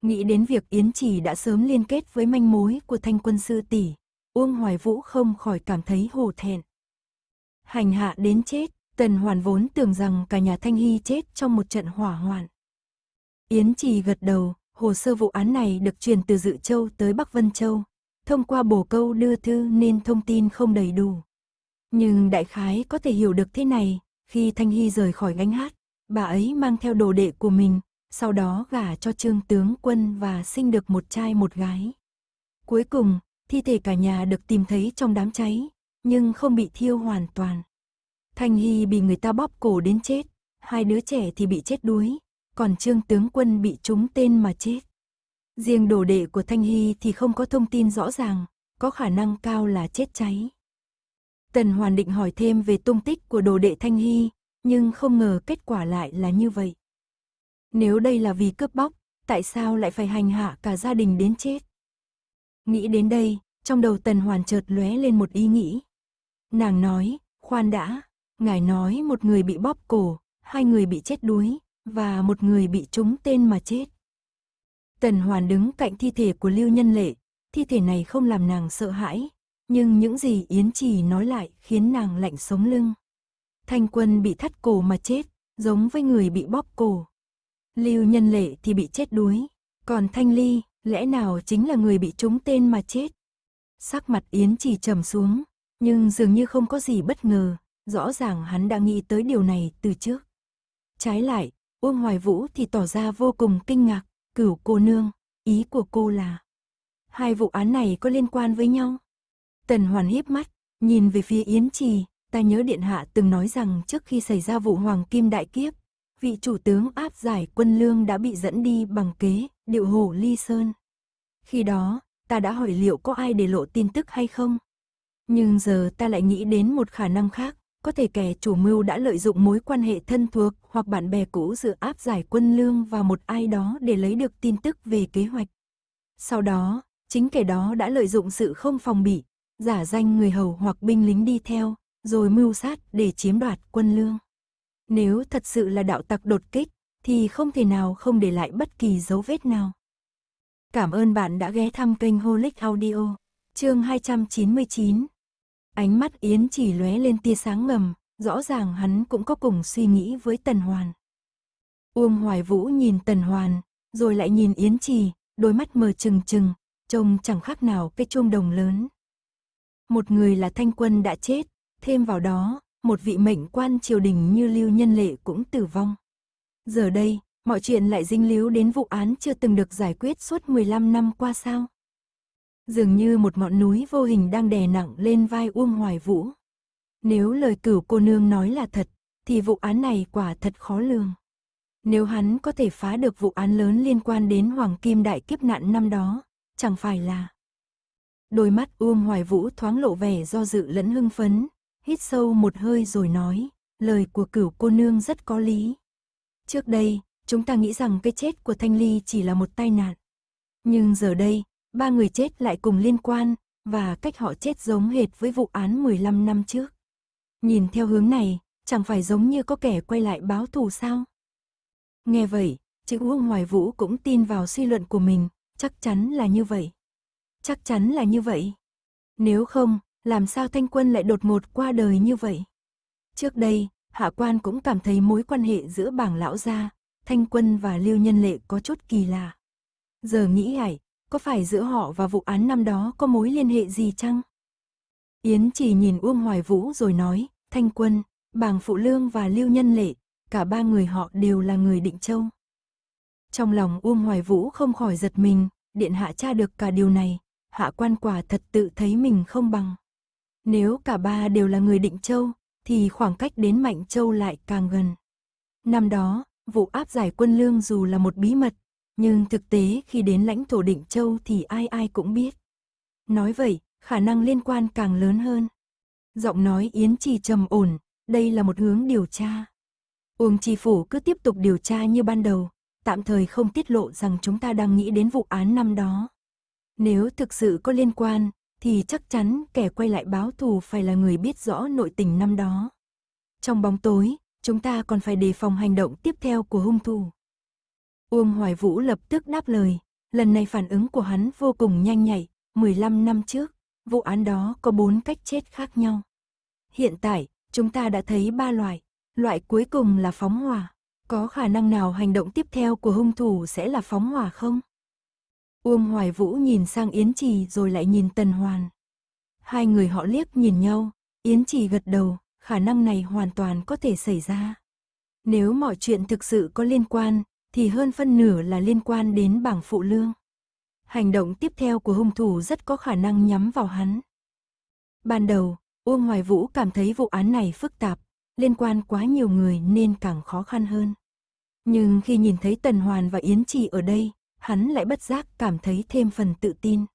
Nghĩ đến việc Yến Trì đã sớm liên kết với manh mối của thanh quân sư tỷ, Uông Hoài Vũ không khỏi cảm thấy hổ thẹn. Hành hạ đến chết, Tần Hoàn vốn tưởng rằng cả nhà Thanh Hy chết trong một trận hỏa hoạn. Yến Trì gật đầu, hồ sơ vụ án này được truyền từ Dự Châu tới Bắc Vân Châu, thông qua bổ câu đưa thư nên thông tin không đầy đủ. Nhưng đại khái có thể hiểu được thế này, khi Thanh Hy rời khỏi gánh hát, bà ấy mang theo đồ đệ của mình, sau đó gả cho trương tướng quân và sinh được một trai một gái. Cuối cùng, thi thể cả nhà được tìm thấy trong đám cháy, nhưng không bị thiêu hoàn toàn. Thanh Hy bị người ta bóp cổ đến chết, hai đứa trẻ thì bị chết đuối, còn Trương Tướng Quân bị trúng tên mà chết. Riêng đồ đệ của Thanh Hy thì không có thông tin rõ ràng, có khả năng cao là chết cháy. Tần Hoàn định hỏi thêm về tung tích của đồ đệ Thanh Hy, nhưng không ngờ kết quả lại là như vậy. Nếu đây là vì cướp bóc, tại sao lại phải hành hạ cả gia đình đến chết? Nghĩ đến đây, trong đầu tần hoàn chợt lóe lên một ý nghĩ. Nàng nói, khoan đã, ngài nói một người bị bóp cổ, hai người bị chết đuối, và một người bị trúng tên mà chết. Tần hoàn đứng cạnh thi thể của Lưu Nhân Lệ, thi thể này không làm nàng sợ hãi, nhưng những gì Yến Trì nói lại khiến nàng lạnh sống lưng. Thanh quân bị thắt cổ mà chết, giống với người bị bóp cổ. Lưu Nhân Lệ thì bị chết đuối, còn Thanh Ly lẽ nào chính là người bị trúng tên mà chết? Sắc mặt Yến chỉ trầm xuống, nhưng dường như không có gì bất ngờ, rõ ràng hắn đã nghĩ tới điều này từ trước. Trái lại, Uông Hoài Vũ thì tỏ ra vô cùng kinh ngạc, cửu cô nương, ý của cô là hai vụ án này có liên quan với nhau. Tần Hoàn hiếp mắt, nhìn về phía Yến Trì, ta nhớ Điện Hạ từng nói rằng trước khi xảy ra vụ Hoàng Kim Đại Kiếp, vị chủ tướng áp giải quân lương đã bị dẫn đi bằng kế, điệu hổ ly sơn. Khi đó, ta đã hỏi liệu có ai để lộ tin tức hay không. Nhưng giờ ta lại nghĩ đến một khả năng khác, có thể kẻ chủ mưu đã lợi dụng mối quan hệ thân thuộc hoặc bạn bè cũ dự áp giải quân lương vào một ai đó để lấy được tin tức về kế hoạch. Sau đó, chính kẻ đó đã lợi dụng sự không phòng bị, giả danh người hầu hoặc binh lính đi theo, rồi mưu sát để chiếm đoạt quân lương. Nếu thật sự là đạo tặc đột kích, thì không thể nào không để lại bất kỳ dấu vết nào. Cảm ơn bạn đã ghé thăm kênh Holic Audio. Chương 299. Ánh mắt Yến chỉ lóe lên tia sáng ngầm, rõ ràng hắn cũng có cùng suy nghĩ với Tần Hoàn. Uông Hoài Vũ nhìn Tần Hoàn, rồi lại nhìn Yến Trì, đôi mắt mờ trừng trừng, trông chẳng khác nào cái chuông đồng lớn. Một người là thanh quân đã chết, thêm vào đó, một vị mệnh quan triều đình như Lưu Nhân Lệ cũng tử vong. Giờ đây, mọi chuyện lại dính líu đến vụ án chưa từng được giải quyết suốt 15 năm qua sao. Dường như một ngọn núi vô hình đang đè nặng lên vai Uông Hoài Vũ. Nếu lời cửu cô nương nói là thật, thì vụ án này quả thật khó lường. Nếu hắn có thể phá được vụ án lớn liên quan đến Hoàng Kim Đại kiếp nạn năm đó, chẳng phải là... Đôi mắt Uông Hoài Vũ thoáng lộ vẻ do dự lẫn hưng phấn, hít sâu một hơi rồi nói, lời của cửu cô nương rất có lý. Trước đây, chúng ta nghĩ rằng cái chết của Thanh Ly chỉ là một tai nạn. Nhưng giờ đây, ba người chết lại cùng liên quan, và cách họ chết giống hệt với vụ án 15 năm trước. Nhìn theo hướng này, chẳng phải giống như có kẻ quay lại báo thù sao? Nghe vậy, chữ Uông Hoài Vũ cũng tin vào suy luận của mình, chắc chắn là như vậy. Chắc chắn là như vậy. Nếu không, làm sao Thanh Quân lại đột ngột qua đời như vậy? Trước đây, Hạ Quan cũng cảm thấy mối quan hệ giữa bảng lão gia Thanh Quân và Lưu Nhân Lệ có chút kỳ lạ. Giờ nghĩ lại, có phải giữa họ và vụ án năm đó có mối liên hệ gì chăng? Yến chỉ nhìn Uông Hoài Vũ rồi nói, Thanh Quân, Bàng Phụ Lương và Lưu Nhân Lệ, cả ba người họ đều là người Định Châu. Trong lòng Uông Hoài Vũ không khỏi giật mình, điện hạ cha được cả điều này, hạ quan quả thật tự thấy mình không bằng. Nếu cả ba đều là người Định Châu, thì khoảng cách đến Mạnh Châu lại càng gần. Năm đó, vụ áp giải quân lương dù là một bí mật, nhưng thực tế khi đến lãnh thổ Định Châu thì ai ai cũng biết. Nói vậy, khả năng liên quan càng lớn hơn. Giọng nói Yến Trì trầm ổn, đây là một hướng điều tra. Uông trì Phủ cứ tiếp tục điều tra như ban đầu, tạm thời không tiết lộ rằng chúng ta đang nghĩ đến vụ án năm đó. Nếu thực sự có liên quan, thì chắc chắn kẻ quay lại báo thù phải là người biết rõ nội tình năm đó. Trong bóng tối, chúng ta còn phải đề phòng hành động tiếp theo của hung thủ. Uông Hoài Vũ lập tức đáp lời, lần này phản ứng của hắn vô cùng nhanh nhạy, 15 năm trước, vụ án đó có 4 cách chết khác nhau. Hiện tại, chúng ta đã thấy ba loại, loại cuối cùng là phóng hỏa. Có khả năng nào hành động tiếp theo của hung thủ sẽ là phóng hỏa không? Uông Hoài Vũ nhìn sang Yến Trì rồi lại nhìn Tần Hoàn. Hai người họ liếc nhìn nhau, Yến Trì gật đầu, khả năng này hoàn toàn có thể xảy ra. Nếu mọi chuyện thực sự có liên quan, thì hơn phân nửa là liên quan đến bảng phụ lương. Hành động tiếp theo của hung thủ rất có khả năng nhắm vào hắn. Ban đầu, Uông Hoài Vũ cảm thấy vụ án này phức tạp, liên quan quá nhiều người nên càng khó khăn hơn. Nhưng khi nhìn thấy Tần Hoàn và Yến Trì ở đây, hắn lại bất giác cảm thấy thêm phần tự tin.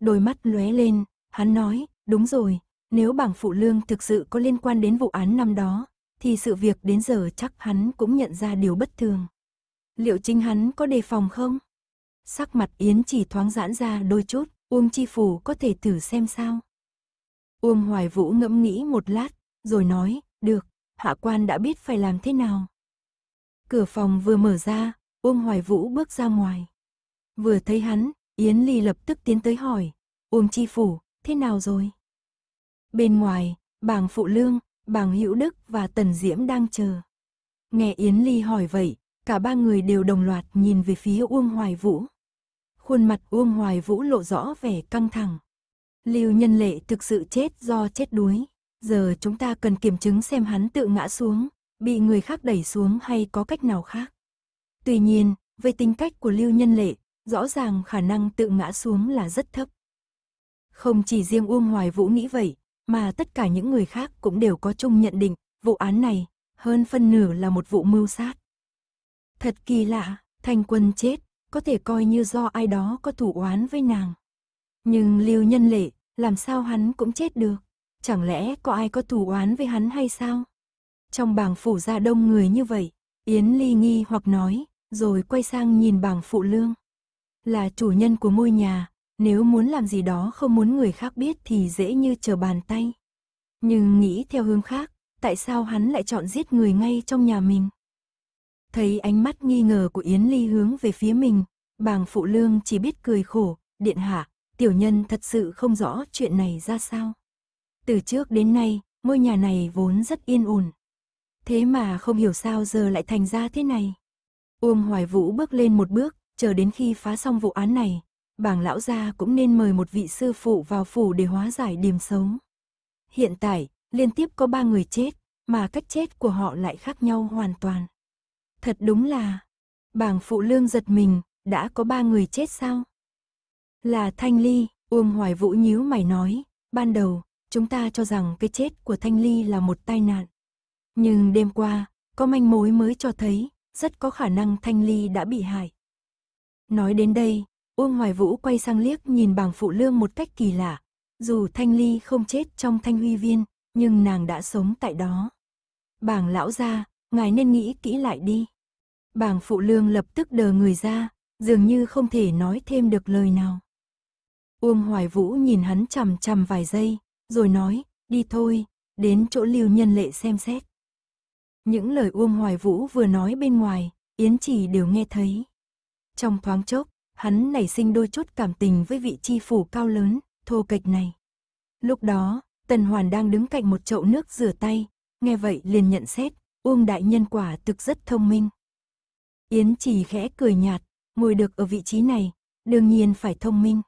Đôi mắt lóe lên, hắn nói, đúng rồi, nếu bảng phụ lương thực sự có liên quan đến vụ án năm đó, thì sự việc đến giờ chắc hắn cũng nhận ra điều bất thường. Liệu chính hắn có đề phòng không? Sắc mặt Yến chỉ thoáng giãn ra đôi chút, Uông Chi Phủ có thể thử xem sao. Uông Hoài Vũ ngẫm nghĩ một lát, rồi nói, được, hạ quan đã biết phải làm thế nào. Cửa phòng vừa mở ra, Uông Hoài Vũ bước ra ngoài. Vừa thấy hắn, Yến Ly lập tức tiến tới hỏi, Uông Chi Phủ, thế nào rồi? Bên ngoài, bàng Phụ Lương, bàng Hữu Đức và Tần Diễm đang chờ. Nghe Yến Ly hỏi vậy, cả ba người đều đồng loạt nhìn về phía Uông Hoài Vũ. Khuôn mặt Uông Hoài Vũ lộ rõ vẻ căng thẳng. Lưu Nhân Lệ thực sự chết do chết đuối. Giờ chúng ta cần kiểm chứng xem hắn tự ngã xuống, bị người khác đẩy xuống hay có cách nào khác. Tuy nhiên, về tính cách của Lưu Nhân Lệ, rõ ràng khả năng tự ngã xuống là rất thấp. Không chỉ riêng Uông Hoài Vũ nghĩ vậy, mà tất cả những người khác cũng đều có chung nhận định, vụ án này hơn phân nửa là một vụ mưu sát. Thật kỳ lạ, Thanh Quân chết, có thể coi như do ai đó có thủ oán với nàng. Nhưng Lưu Nhân Lệ, làm sao hắn cũng chết được? Chẳng lẽ có ai có thủ oán với hắn hay sao? Trong bảng phủ ra đông người như vậy, Yến Ly nghi hoặc nói, rồi quay sang nhìn bảng phụ lương. Là chủ nhân của ngôi nhà, nếu muốn làm gì đó không muốn người khác biết thì dễ như chờ bàn tay. Nhưng nghĩ theo hướng khác, tại sao hắn lại chọn giết người ngay trong nhà mình? Thấy ánh mắt nghi ngờ của Yến Ly hướng về phía mình, bàng phụ lương chỉ biết cười khổ, điện hạ, tiểu nhân thật sự không rõ chuyện này ra sao. Từ trước đến nay, ngôi nhà này vốn rất yên ổn. Thế mà không hiểu sao giờ lại thành ra thế này. Uông Hoài Vũ bước lên một bước, chờ đến khi phá xong vụ án này, bàng lão gia cũng nên mời một vị sư phụ vào phủ để hóa giải điểm xấu. Hiện tại, liên tiếp có ba người chết, mà cách chết của họ lại khác nhau hoàn toàn. Thật đúng là, bàng phụ lương giật mình, đã có ba người chết sao? Là Thanh Ly, Uông Hoài Vũ nhíu mày nói, ban đầu, chúng ta cho rằng cái chết của Thanh Ly là một tai nạn. Nhưng đêm qua, có manh mối mới cho thấy, rất có khả năng Thanh Ly đã bị hại. Nói đến đây, Uông Hoài Vũ quay sang liếc nhìn bàng phụ lương một cách kỳ lạ. Dù Thanh Ly không chết trong Thanh Huy Viên, nhưng nàng đã sống tại đó. Bàng lão ra, ngài nên nghĩ kỹ lại đi. Bàng phụ lương lập tức đờ người ra, dường như không thể nói thêm được lời nào. Uông Hoài Vũ nhìn hắn chằm chằm vài giây, rồi nói, đi thôi, đến chỗ lưu nhân lệ xem xét. Những lời Uông Hoài Vũ vừa nói bên ngoài, Yến Chỉ đều nghe thấy. Trong thoáng chốc, hắn nảy sinh đôi chút cảm tình với vị chi phủ cao lớn, thô kệch này. Lúc đó, Tần Hoàn đang đứng cạnh một chậu nước rửa tay, nghe vậy liền nhận xét, Uông Đại Nhân quả thực rất thông minh. Yến trì khẽ cười nhạt, ngồi được ở vị trí này, đương nhiên phải thông minh.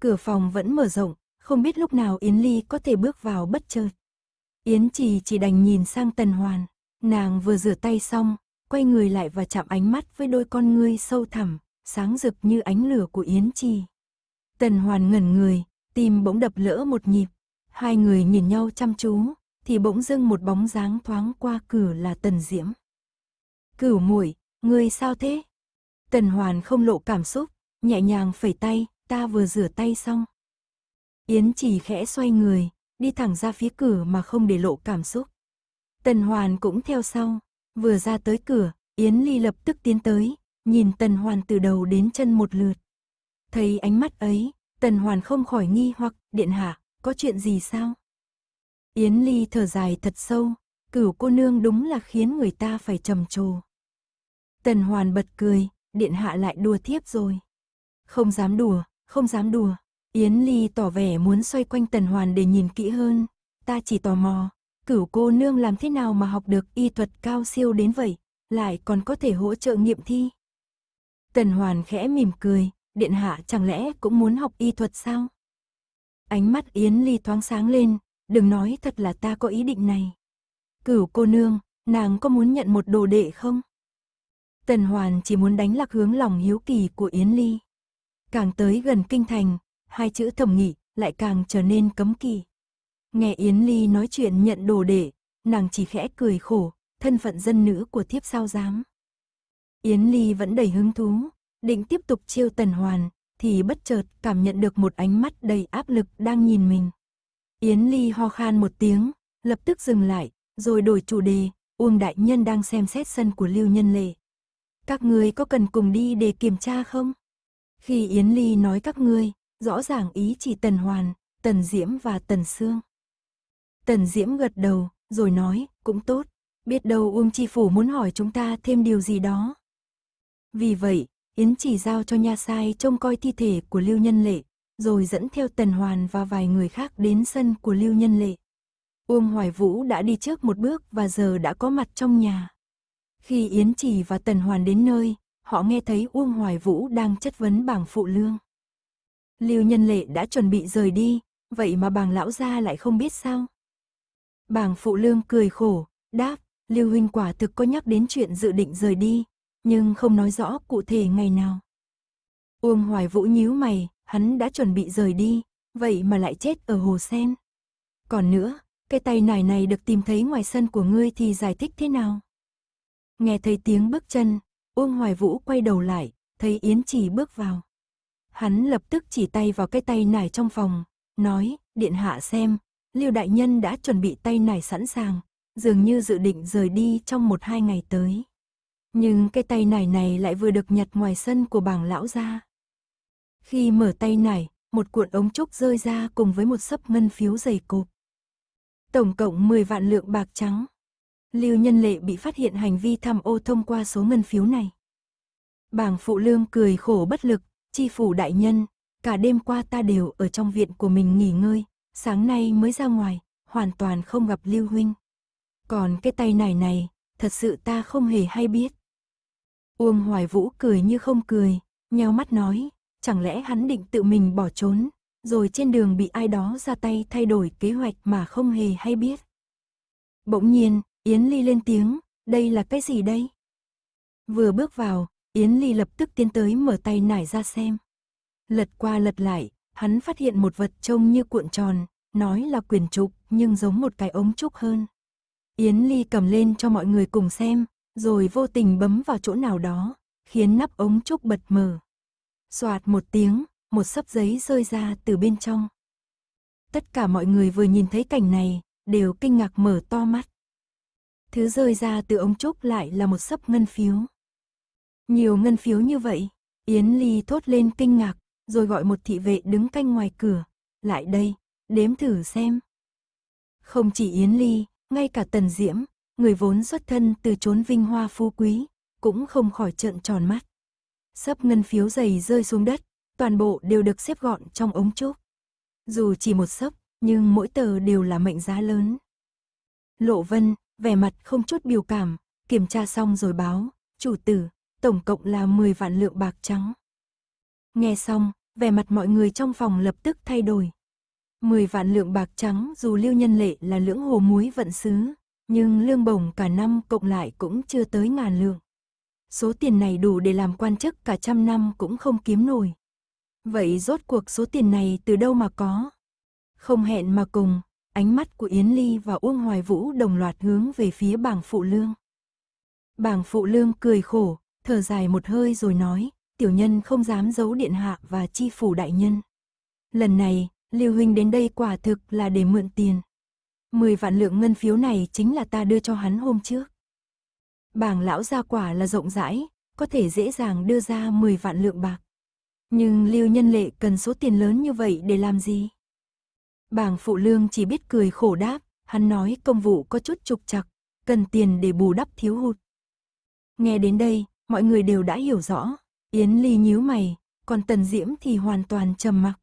Cửa phòng vẫn mở rộng, không biết lúc nào Yến Ly có thể bước vào bất chợt. Yến Trì chỉ đành nhìn sang Tần Hoàn, nàng vừa rửa tay xong, quay người lại và chạm ánh mắt với đôi con ngươi sâu thẳm, sáng rực như ánh lửa của Yến Trì. Tần Hoàn ngẩn người, tim bỗng đập lỡ một nhịp, hai người nhìn nhau chăm chú, thì bỗng dưng một bóng dáng thoáng qua cửa là Tần Diễm. Cửu muội, ngươi sao thế? Tần Hoàn không lộ cảm xúc, nhẹ nhàng phẩy tay, ta vừa rửa tay xong. Yến chỉ khẽ xoay người, đi thẳng ra phía cửa mà không để lộ cảm xúc. Tần Hoàn cũng theo sau, vừa ra tới cửa, Yến Ly lập tức tiến tới, nhìn Tần Hoàn từ đầu đến chân một lượt. Thấy ánh mắt ấy, Tần Hoàn không khỏi nghi hoặc, điện hạ, có chuyện gì sao? Yến Ly thở dài thật sâu, cửu cô nương đúng là khiến người ta phải trầm trồ. Tần Hoàn bật cười, điện hạ lại đùa tiếp rồi. Không dám đùa, không dám đùa. Yến Ly tỏ vẻ muốn xoay quanh Tần Hoàn để nhìn kỹ hơn. Ta chỉ tò mò, cửu cô nương làm thế nào mà học được y thuật cao siêu đến vậy, lại còn có thể hỗ trợ nghiệm thi. Tần Hoàn khẽ mỉm cười, điện hạ chẳng lẽ cũng muốn học y thuật sao? Ánh mắt Yến Ly thoáng sáng lên, đừng nói thật là ta có ý định này. Cửu cô nương, nàng có muốn nhận một đồ đệ không? Tần Hoàn chỉ muốn đánh lạc hướng lòng hiếu kỳ của Yến Ly. Càng tới gần kinh thành, hai chữ thẩm nghị lại càng trở nên cấm kỳ. Nghe Yến Ly nói chuyện nhận đồ đệ, nàng chỉ khẽ cười khổ, thân phận dân nữ của thiếp sao dám. Yến Ly vẫn đầy hứng thú, định tiếp tục chiêu Tần Hoàn, thì bất chợt cảm nhận được một ánh mắt đầy áp lực đang nhìn mình. Yến Ly ho khan một tiếng, lập tức dừng lại, rồi đổi chủ đề, Uông Đại Nhân đang xem xét sân của Lưu Nhân Lệ. Các ngươi có cần cùng đi để kiểm tra không? Khi Yến Ly nói các ngươi, rõ ràng ý chỉ Tần Hoàn, Tần Diễm và Tần Sương. Tần Diễm gật đầu, rồi nói, cũng tốt, biết đâu Uông Chi Phủ muốn hỏi chúng ta thêm điều gì đó. Vì vậy, Yến chỉ giao cho nha sai trông coi thi thể của Lưu Nhân Lệ, rồi dẫn theo Tần Hoàn và vài người khác đến sân của Lưu Nhân Lệ. Uông Hoài Vũ đã đi trước một bước và giờ đã có mặt trong nhà. Khi Yến Chỉ và Tần Hoàn đến nơi, họ nghe thấy Uông Hoài Vũ đang chất vấn bảng phụ lương. Lưu Nhân Lệ đã chuẩn bị rời đi, vậy mà bàng lão gia lại không biết sao. Bàng phụ lương cười khổ, đáp, Lưu Huynh quả thực có nhắc đến chuyện dự định rời đi, nhưng không nói rõ cụ thể ngày nào. Uông Hoài Vũ nhíu mày, hắn đã chuẩn bị rời đi, vậy mà lại chết ở hồ sen. Còn nữa, cái tay nải này được tìm thấy ngoài sân của ngươi thì giải thích thế nào? Nghe thấy tiếng bước chân, Uông Hoài Vũ quay đầu lại, thấy Yến Trì bước vào. Hắn lập tức chỉ tay vào cái tay nải trong phòng, nói, điện hạ xem, Lưu Đại Nhân đã chuẩn bị tay nải sẵn sàng, dường như dự định rời đi trong một hai ngày tới. Nhưng cái tay nải này lại vừa được nhặt ngoài sân của bảng lão ra. Khi mở tay nải, một cuộn ống trúc rơi ra cùng với một sấp ngân phiếu dày cộp. Tổng cộng 10 vạn lượng bạc trắng. Lưu Nhân Lệ bị phát hiện hành vi tham ô thông qua số ngân phiếu này. Bảng phụ lương cười khổ bất lực, chi phủ đại nhân, cả đêm qua ta đều ở trong viện của mình nghỉ ngơi, sáng nay mới ra ngoài, hoàn toàn không gặp Lưu Huynh. Còn cái tay nải này, thật sự ta không hề hay biết. Uông Hoài Vũ cười như không cười, nheo mắt nói, chẳng lẽ hắn định tự mình bỏ trốn, rồi trên đường bị ai đó ra tay thay đổi kế hoạch mà không hề hay biết. Bỗng nhiên, Yến Ly lên tiếng, đây là cái gì đây? Vừa bước vào, Yến Ly lập tức tiến tới mở tay nải ra xem. Lật qua lật lại, hắn phát hiện một vật trông như cuộn tròn, nói là quyển trục nhưng giống một cái ống trúc hơn. Yến Ly cầm lên cho mọi người cùng xem, rồi vô tình bấm vào chỗ nào đó, khiến nắp ống trúc bật mở. Xoạt một tiếng, một sấp giấy rơi ra từ bên trong. Tất cả mọi người vừa nhìn thấy cảnh này, đều kinh ngạc mở to mắt. Thứ rơi ra từ ống trúc lại là một sấp ngân phiếu. Nhiều ngân phiếu như vậy, Yến Ly thốt lên kinh ngạc, rồi gọi một thị vệ đứng canh ngoài cửa. Lại đây, đếm thử xem. Không chỉ Yến Ly, ngay cả Tần Diễm, người vốn xuất thân từ chốn vinh hoa phú quý, cũng không khỏi trợn tròn mắt. Sấp ngân phiếu dày rơi xuống đất, toàn bộ đều được xếp gọn trong ống chúc. Dù chỉ một sấp, nhưng mỗi tờ đều là mệnh giá lớn. Lộ Vân, vẻ mặt không chút biểu cảm, kiểm tra xong rồi báo, chủ tử, tổng cộng là 10 vạn lượng bạc trắng. Nghe xong, vẻ mặt mọi người trong phòng lập tức thay đổi. 10 vạn lượng bạc trắng dù lưu nhân lệ là lưỡng hồ muối vận xứ, nhưng lương bổng cả năm cộng lại cũng chưa tới ngàn lượng. Số tiền này đủ để làm quan chức cả trăm năm cũng không kiếm nổi. Vậy rốt cuộc số tiền này từ đâu mà có? Không hẹn mà cùng, ánh mắt của Yến Ly và Uông Hoài Vũ đồng loạt hướng về phía bảng phụ lương. Bảng phụ lương cười khổ, thở dài một hơi rồi nói, tiểu nhân không dám giấu điện hạ và chi phủ đại nhân. Lần này, Lưu Huynh đến đây quả thực là để mượn tiền. 10 vạn lượng ngân phiếu này chính là ta đưa cho hắn hôm trước. Bảng lão gia quả là rộng rãi, có thể dễ dàng đưa ra 10 vạn lượng bạc. Nhưng Lưu Nhân Lệ cần số tiền lớn như vậy để làm gì? Bảng phụ lương chỉ biết cười khổ đáp, hắn nói công vụ có chút trục trặc, cần tiền để bù đắp thiếu hụt. Nghe đến đây, mọi người đều đã hiểu rõ, Yến Ly nhíu mày, còn Tần Diễm thì hoàn toàn trầm mặc.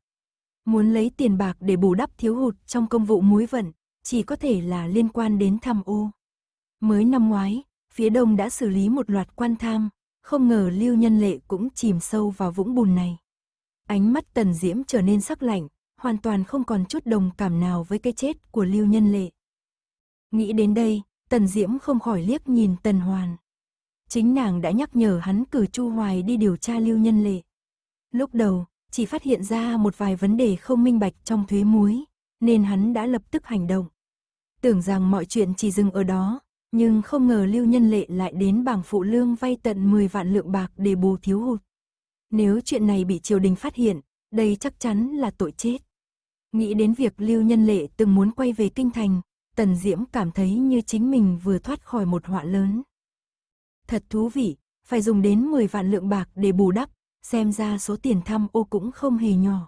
Muốn lấy tiền bạc để bù đắp thiếu hụt trong công vụ muối vận, chỉ có thể là liên quan đến tham ô. Mới năm ngoái, phía đông đã xử lý một loạt quan tham, không ngờ lưu nhân lệ cũng chìm sâu vào vũng bùn này. Ánh mắt tần diễm trở nên sắc lạnh, hoàn toàn không còn chút đồng cảm nào với cái chết của lưu nhân lệ. Nghĩ đến đây, tần diễm không khỏi liếc nhìn tần hoàn. Chính nàng đã nhắc nhở hắn cử Chu Hoài đi điều tra lưu nhân lệ. Lúc đầu, chỉ phát hiện ra một vài vấn đề không minh bạch trong thuế muối, nên hắn đã lập tức hành động tưởng rằng mọi chuyện chỉ dừng ở đó, nhưng không ngờ Lưu Nhân Lệ lại đến bảng phụ lương vay tận 10 vạn lượng bạc để bù thiếu hụt. Nếu chuyện này bị triều đình phát hiện, đây chắc chắn là tội chết. Nghĩ đến việc Lưu Nhân Lệ từng muốn quay về kinh thành, Tần Diễm cảm thấy như chính mình vừa thoát khỏi một họa lớn. Thật thú vị, phải dùng đến 10 vạn lượng bạc để bù đắp, xem ra số tiền thăm ô cũng không hề nhỏ.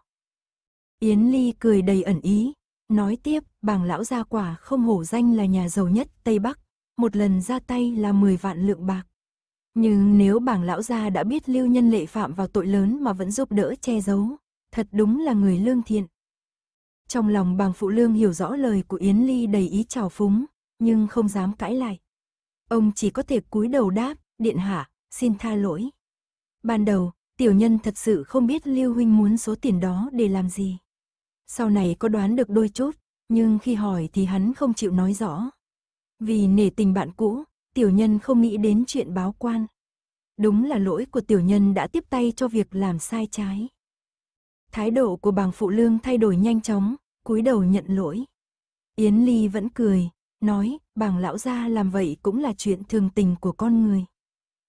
Yến Ly cười đầy ẩn ý, Nói tiếp, bảng lão gia quả không hổ danh là nhà giàu nhất Tây Bắc, một lần ra tay là 10 vạn lượng bạc. Nhưng nếu bảng lão gia đã biết lưu nhân lệ phạm vào tội lớn mà vẫn giúp đỡ che giấu, thật đúng là người lương thiện. Trong lòng bảng phụ lương hiểu rõ lời của Yến Ly đầy ý trào phúng, nhưng không dám cãi lại. Ông chỉ có thể cúi đầu đáp, điện hạ, xin tha lỗi. Ban đầu, tiểu nhân thật sự không biết lưu huynh muốn số tiền đó để làm gì sau này có đoán được đôi chút, nhưng khi hỏi thì hắn không chịu nói rõ. Vì nể tình bạn cũ, tiểu nhân không nghĩ đến chuyện báo quan. Đúng là lỗi của tiểu nhân đã tiếp tay cho việc làm sai trái. Thái độ của bàng phụ lương thay đổi nhanh chóng, cúi đầu nhận lỗi. Yến Ly vẫn cười, nói, bàng lão gia làm vậy cũng là chuyện thường tình của con người.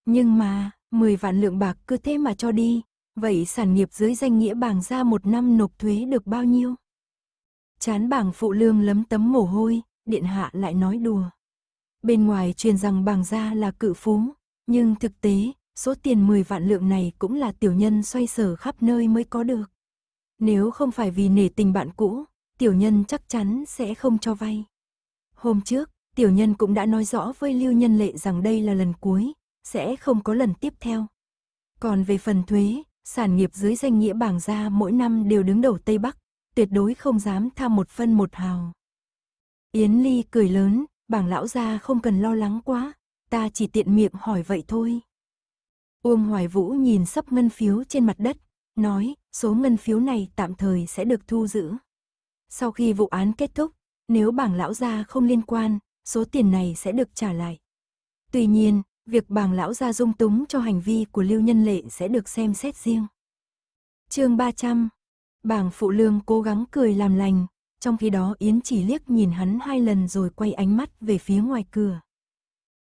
Nhưng mà, 10 vạn lượng bạc cứ thế mà cho đi, Vậy sản nghiệp dưới danh nghĩa bảng ra một năm nộp thuế được bao nhiêu? Chán bảng phụ lương lấm tấm mồ hôi, điện hạ lại nói đùa. Bên ngoài truyền rằng bảng gia là cự phú, nhưng thực tế, số tiền 10 vạn lượng này cũng là tiểu nhân xoay sở khắp nơi mới có được. Nếu không phải vì nể tình bạn cũ, tiểu nhân chắc chắn sẽ không cho vay. Hôm trước, tiểu nhân cũng đã nói rõ với Lưu Nhân Lệ rằng đây là lần cuối, sẽ không có lần tiếp theo. Còn về phần thuế, sản nghiệp dưới danh nghĩa bảng gia mỗi năm đều đứng đầu Tây Bắc, tuyệt đối không dám tham một phân một hào. Yến Ly cười lớn, bảng lão gia không cần lo lắng quá, ta chỉ tiện miệng hỏi vậy thôi. Uông Hoài Vũ nhìn sắp ngân phiếu trên mặt đất, nói số ngân phiếu này tạm thời sẽ được thu giữ. Sau khi vụ án kết thúc, nếu bảng lão gia không liên quan, số tiền này sẽ được trả lại. Tuy nhiên, việc bàng lão gia dung túng cho hành vi của Lưu Nhân Lệ sẽ được xem xét riêng. chương 300 Bàng phụ lương cố gắng cười làm lành, trong khi đó Yến chỉ liếc nhìn hắn hai lần rồi quay ánh mắt về phía ngoài cửa.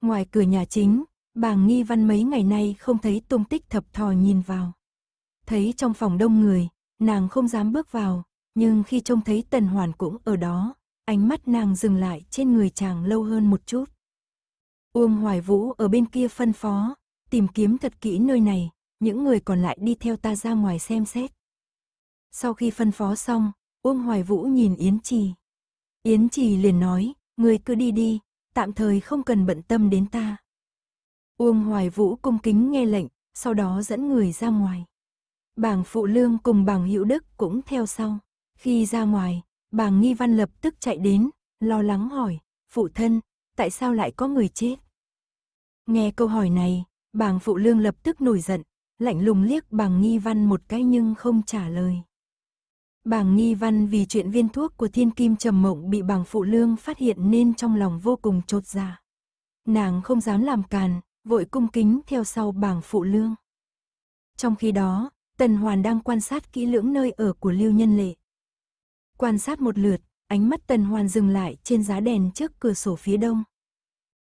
Ngoài cửa nhà chính, bàng nghi văn mấy ngày nay không thấy tung tích thập thò nhìn vào. Thấy trong phòng đông người, nàng không dám bước vào, nhưng khi trông thấy tần hoàn cũng ở đó, ánh mắt nàng dừng lại trên người chàng lâu hơn một chút. Uông Hoài Vũ ở bên kia phân phó, tìm kiếm thật kỹ nơi này, những người còn lại đi theo ta ra ngoài xem xét. Sau khi phân phó xong, Uông Hoài Vũ nhìn Yến Trì. Yến Trì liền nói, người cứ đi đi, tạm thời không cần bận tâm đến ta. Uông Hoài Vũ cung kính nghe lệnh, sau đó dẫn người ra ngoài. Bàng Phụ Lương cùng bàng Hữu Đức cũng theo sau. Khi ra ngoài, bàng Nghi Văn lập tức chạy đến, lo lắng hỏi, phụ thân, tại sao lại có người chết? Nghe câu hỏi này, bàng phụ lương lập tức nổi giận, lạnh lùng liếc bàng nghi văn một cái nhưng không trả lời. Bàng nghi văn vì chuyện viên thuốc của thiên kim trầm mộng bị bàng phụ lương phát hiện nên trong lòng vô cùng trột dạ. Nàng không dám làm càn, vội cung kính theo sau bàng phụ lương. Trong khi đó, Tần Hoàn đang quan sát kỹ lưỡng nơi ở của Lưu Nhân Lệ. Quan sát một lượt, ánh mắt Tần Hoàn dừng lại trên giá đèn trước cửa sổ phía đông.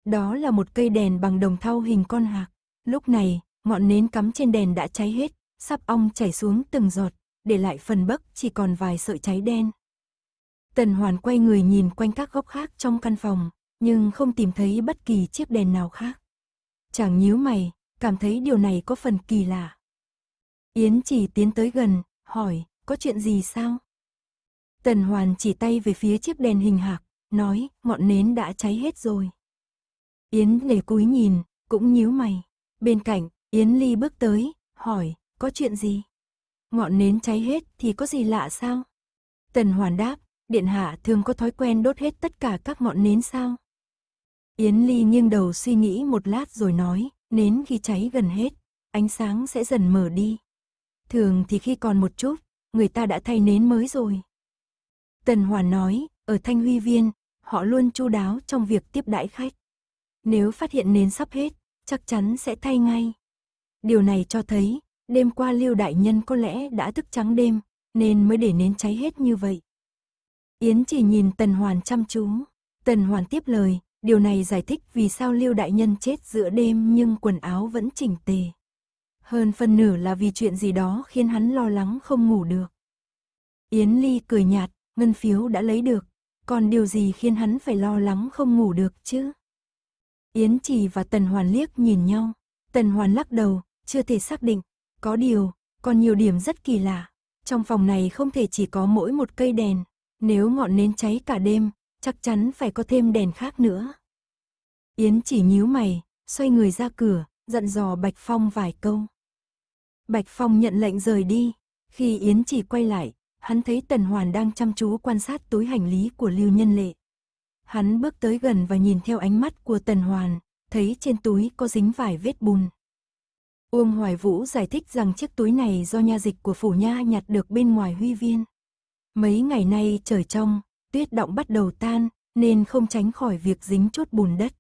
Đó là một cây đèn bằng đồng thau hình con hạc. Lúc này, ngọn nến cắm trên đèn đã cháy hết, sắp ong chảy xuống từng giọt, để lại phần bấc chỉ còn vài sợi cháy đen. Tần Hoàn quay người nhìn quanh các góc khác trong căn phòng, nhưng không tìm thấy bất kỳ chiếc đèn nào khác. Chàng nhíu mày, cảm thấy điều này có phần kỳ lạ. Yến chỉ tiến tới gần, hỏi, có chuyện gì sao? Tần Hoàn chỉ tay về phía chiếc đèn hình hạc, nói, ngọn nến đã cháy hết rồi. Yến Lệ cúi nhìn, cũng nhíu mày. Bên cạnh, Yến Ly bước tới, hỏi, có chuyện gì? Ngọn nến cháy hết thì có gì lạ sao? Tần Hoàn đáp, Điện Hạ thường có thói quen đốt hết tất cả các ngọn nến sao? Yến Ly nghiêng đầu suy nghĩ một lát rồi nói, nến khi cháy gần hết, ánh sáng sẽ dần mở đi. Thường thì khi còn một chút, người ta đã thay nến mới rồi. Tần Hoàn nói, ở Thanh Huy Viên, họ luôn chu đáo trong việc tiếp đãi khách. Nếu phát hiện nến sắp hết, chắc chắn sẽ thay ngay. Điều này cho thấy, đêm qua Lưu Đại Nhân có lẽ đã thức trắng đêm, nên mới để nến cháy hết như vậy. Yến chỉ nhìn Tần Hoàn chăm chú. Tần Hoàn tiếp lời, điều này giải thích vì sao Lưu Đại Nhân chết giữa đêm nhưng quần áo vẫn chỉnh tề. Hơn phần nửa là vì chuyện gì đó khiến hắn lo lắng không ngủ được. Yến Ly cười nhạt, ngân phiếu đã lấy được, còn điều gì khiến hắn phải lo lắng không ngủ được chứ? Yến Trì và Tần Hoàn liếc nhìn nhau. Tần Hoàn lắc đầu, chưa thể xác định. Có điều, còn nhiều điểm rất kỳ lạ. Trong phòng này không thể chỉ có mỗi một cây đèn. Nếu ngọn nến cháy cả đêm, chắc chắn phải có thêm đèn khác nữa. Yến chỉ nhíu mày, xoay người ra cửa, dặn dò Bạch Phong vài câu. Bạch Phong nhận lệnh rời đi. Khi Yến chỉ quay lại, hắn thấy Tần Hoàn đang chăm chú quan sát túi hành lý của Lưu Nhân Lệ. Hắn bước tới gần và nhìn theo ánh mắt của Tần Hoàn, thấy trên túi có dính vài vết bùn. Uông Hoài Vũ giải thích rằng chiếc túi này do nha dịch của phủ nha nhặt được bên ngoài huy viên. Mấy ngày nay trời trong, tuyết động bắt đầu tan, nên không tránh khỏi việc dính chốt bùn đất.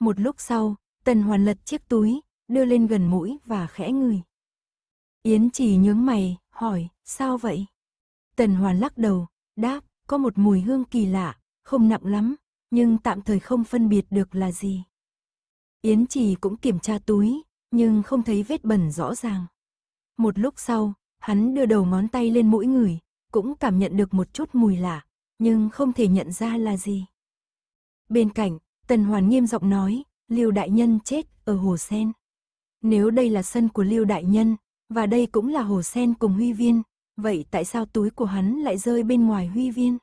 Một lúc sau, Tần Hoàn lật chiếc túi, đưa lên gần mũi và khẽ ngửi. Yến chỉ nhướng mày, hỏi, sao vậy? Tần Hoàn lắc đầu, đáp, có một mùi hương kỳ lạ, không nặng lắm, nhưng tạm thời không phân biệt được là gì. Yến Trì cũng kiểm tra túi, nhưng không thấy vết bẩn rõ ràng. Một lúc sau, hắn đưa đầu ngón tay lên mũi người, cũng cảm nhận được một chút mùi lạ, nhưng không thể nhận ra là gì. Bên cạnh, Tần Hoàn nghiêm giọng nói, Lưu Đại Nhân chết ở Hồ Sen. Nếu đây là sân của Lưu Đại Nhân, và đây cũng là Hồ Sen cùng Huy Viên, vậy tại sao túi của hắn lại rơi bên ngoài Huy Viên?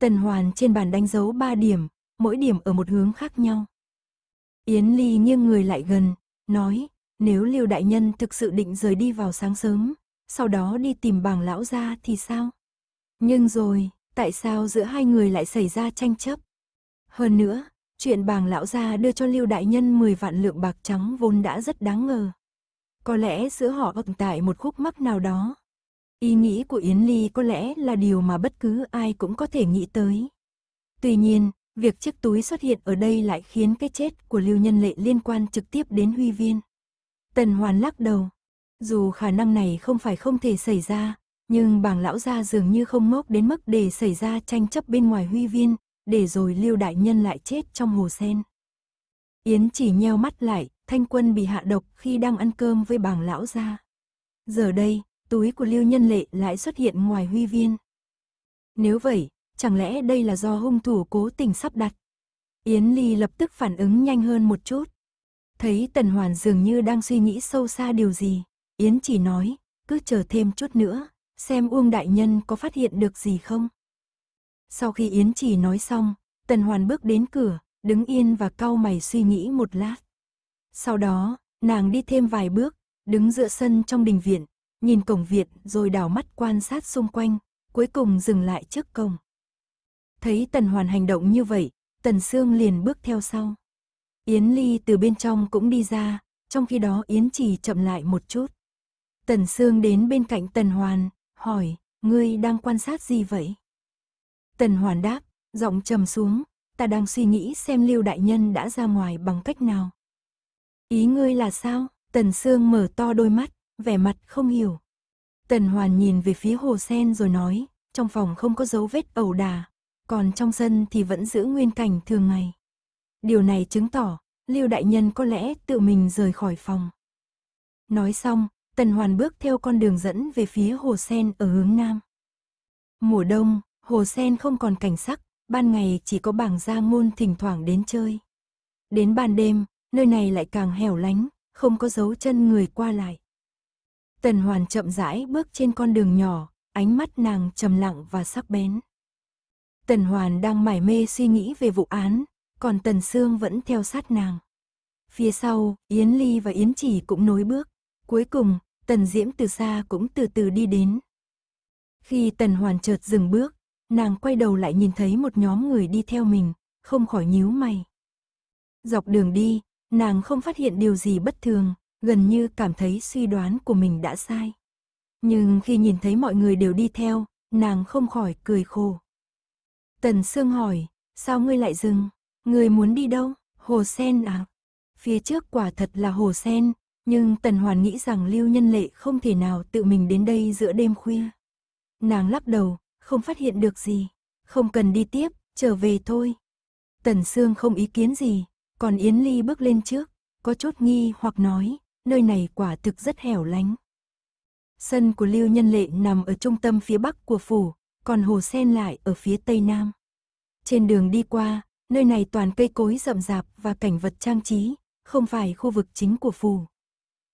Tần hoàn trên bàn đánh dấu 3 điểm, mỗi điểm ở một hướng khác nhau. Yến Ly nghiêng người lại gần, nói, nếu Liêu Đại Nhân thực sự định rời đi vào sáng sớm, sau đó đi tìm bàng lão ra thì sao? Nhưng rồi, tại sao giữa hai người lại xảy ra tranh chấp? Hơn nữa, chuyện bàng lão gia đưa cho Lưu Đại Nhân 10 vạn lượng bạc trắng vốn đã rất đáng ngờ. Có lẽ giữa họ tồn tại một khúc mắc nào đó, Ý nghĩ của Yến Ly có lẽ là điều mà bất cứ ai cũng có thể nghĩ tới. Tuy nhiên, việc chiếc túi xuất hiện ở đây lại khiến cái chết của Lưu Nhân Lệ liên quan trực tiếp đến Huy Viên. Tần Hoàn lắc đầu. Dù khả năng này không phải không thể xảy ra, nhưng Bàng lão gia dường như không ngốc đến mức để xảy ra tranh chấp bên ngoài Huy Viên, để rồi Lưu Đại Nhân lại chết trong hồ sen. Yến chỉ nheo mắt lại, thanh quân bị hạ độc khi đang ăn cơm với Bàng lão gia. Giờ đây, túi của Lưu Nhân Lệ lại xuất hiện ngoài huy viên. Nếu vậy, chẳng lẽ đây là do hung thủ cố tình sắp đặt? Yến Ly lập tức phản ứng nhanh hơn một chút. Thấy Tần Hoàn dường như đang suy nghĩ sâu xa điều gì, Yến chỉ nói, cứ chờ thêm chút nữa, xem Uông Đại Nhân có phát hiện được gì không. Sau khi Yến chỉ nói xong, Tần Hoàn bước đến cửa, đứng yên và cau mày suy nghĩ một lát. Sau đó, nàng đi thêm vài bước, đứng giữa sân trong đình viện, nhìn cổng viện rồi đảo mắt quan sát xung quanh, cuối cùng dừng lại trước cổng. Thấy Tần Hoàn hành động như vậy, Tần Sương liền bước theo sau. Yến Ly từ bên trong cũng đi ra, trong khi đó Yến trì chậm lại một chút. Tần Sương đến bên cạnh Tần Hoàn, hỏi, ngươi đang quan sát gì vậy? Tần Hoàn đáp, giọng trầm xuống, ta đang suy nghĩ xem Lưu Đại Nhân đã ra ngoài bằng cách nào. Ý ngươi là sao? Tần Sương mở to đôi mắt, vẻ mặt không hiểu. Tần Hoàn nhìn về phía hồ sen rồi nói, trong phòng không có dấu vết ẩu đà, còn trong sân thì vẫn giữ nguyên cảnh thường ngày. Điều này chứng tỏ, Lưu Đại Nhân có lẽ tự mình rời khỏi phòng. Nói xong, Tần Hoàn bước theo con đường dẫn về phía hồ sen ở hướng nam. Mùa đông, hồ sen không còn cảnh sắc, ban ngày chỉ có bảng gia môn thỉnh thoảng đến chơi. Đến ban đêm, nơi này lại càng hẻo lánh, không có dấu chân người qua lại. Tần Hoàn chậm rãi bước trên con đường nhỏ, ánh mắt nàng trầm lặng và sắc bén. Tần Hoàn đang mải mê suy nghĩ về vụ án, còn Tần Sương vẫn theo sát nàng. Phía sau, Yến Ly và Yến Chỉ cũng nối bước. Cuối cùng, Tần Diễm từ xa cũng từ từ đi đến. Khi Tần Hoàn chợt dừng bước, nàng quay đầu lại nhìn thấy một nhóm người đi theo mình, không khỏi nhíu mày. Dọc đường đi, nàng không phát hiện điều gì bất thường, gần như cảm thấy suy đoán của mình đã sai. Nhưng khi nhìn thấy mọi người đều đi theo, nàng không khỏi cười khổ. Tần Sương hỏi, sao ngươi lại dừng? Ngươi muốn đi đâu? Hồ Sen à? Phía trước quả thật là Hồ Sen, nhưng Tần Hoàn nghĩ rằng Lưu Nhân Lệ không thể nào tự mình đến đây giữa đêm khuya. Nàng lắc đầu, không phát hiện được gì. Không cần đi tiếp, trở về thôi. Tần Sương không ý kiến gì, còn Yến Ly bước lên trước, có chút nghi hoặc nói, nơi này quả thực rất hẻo lánh. Sân của Lưu Nhân Lệ nằm ở trung tâm phía bắc của phủ, còn hồ sen lại ở phía tây nam. Trên đường đi qua, nơi này toàn cây cối rậm rạp và cảnh vật trang trí, không phải khu vực chính của phủ.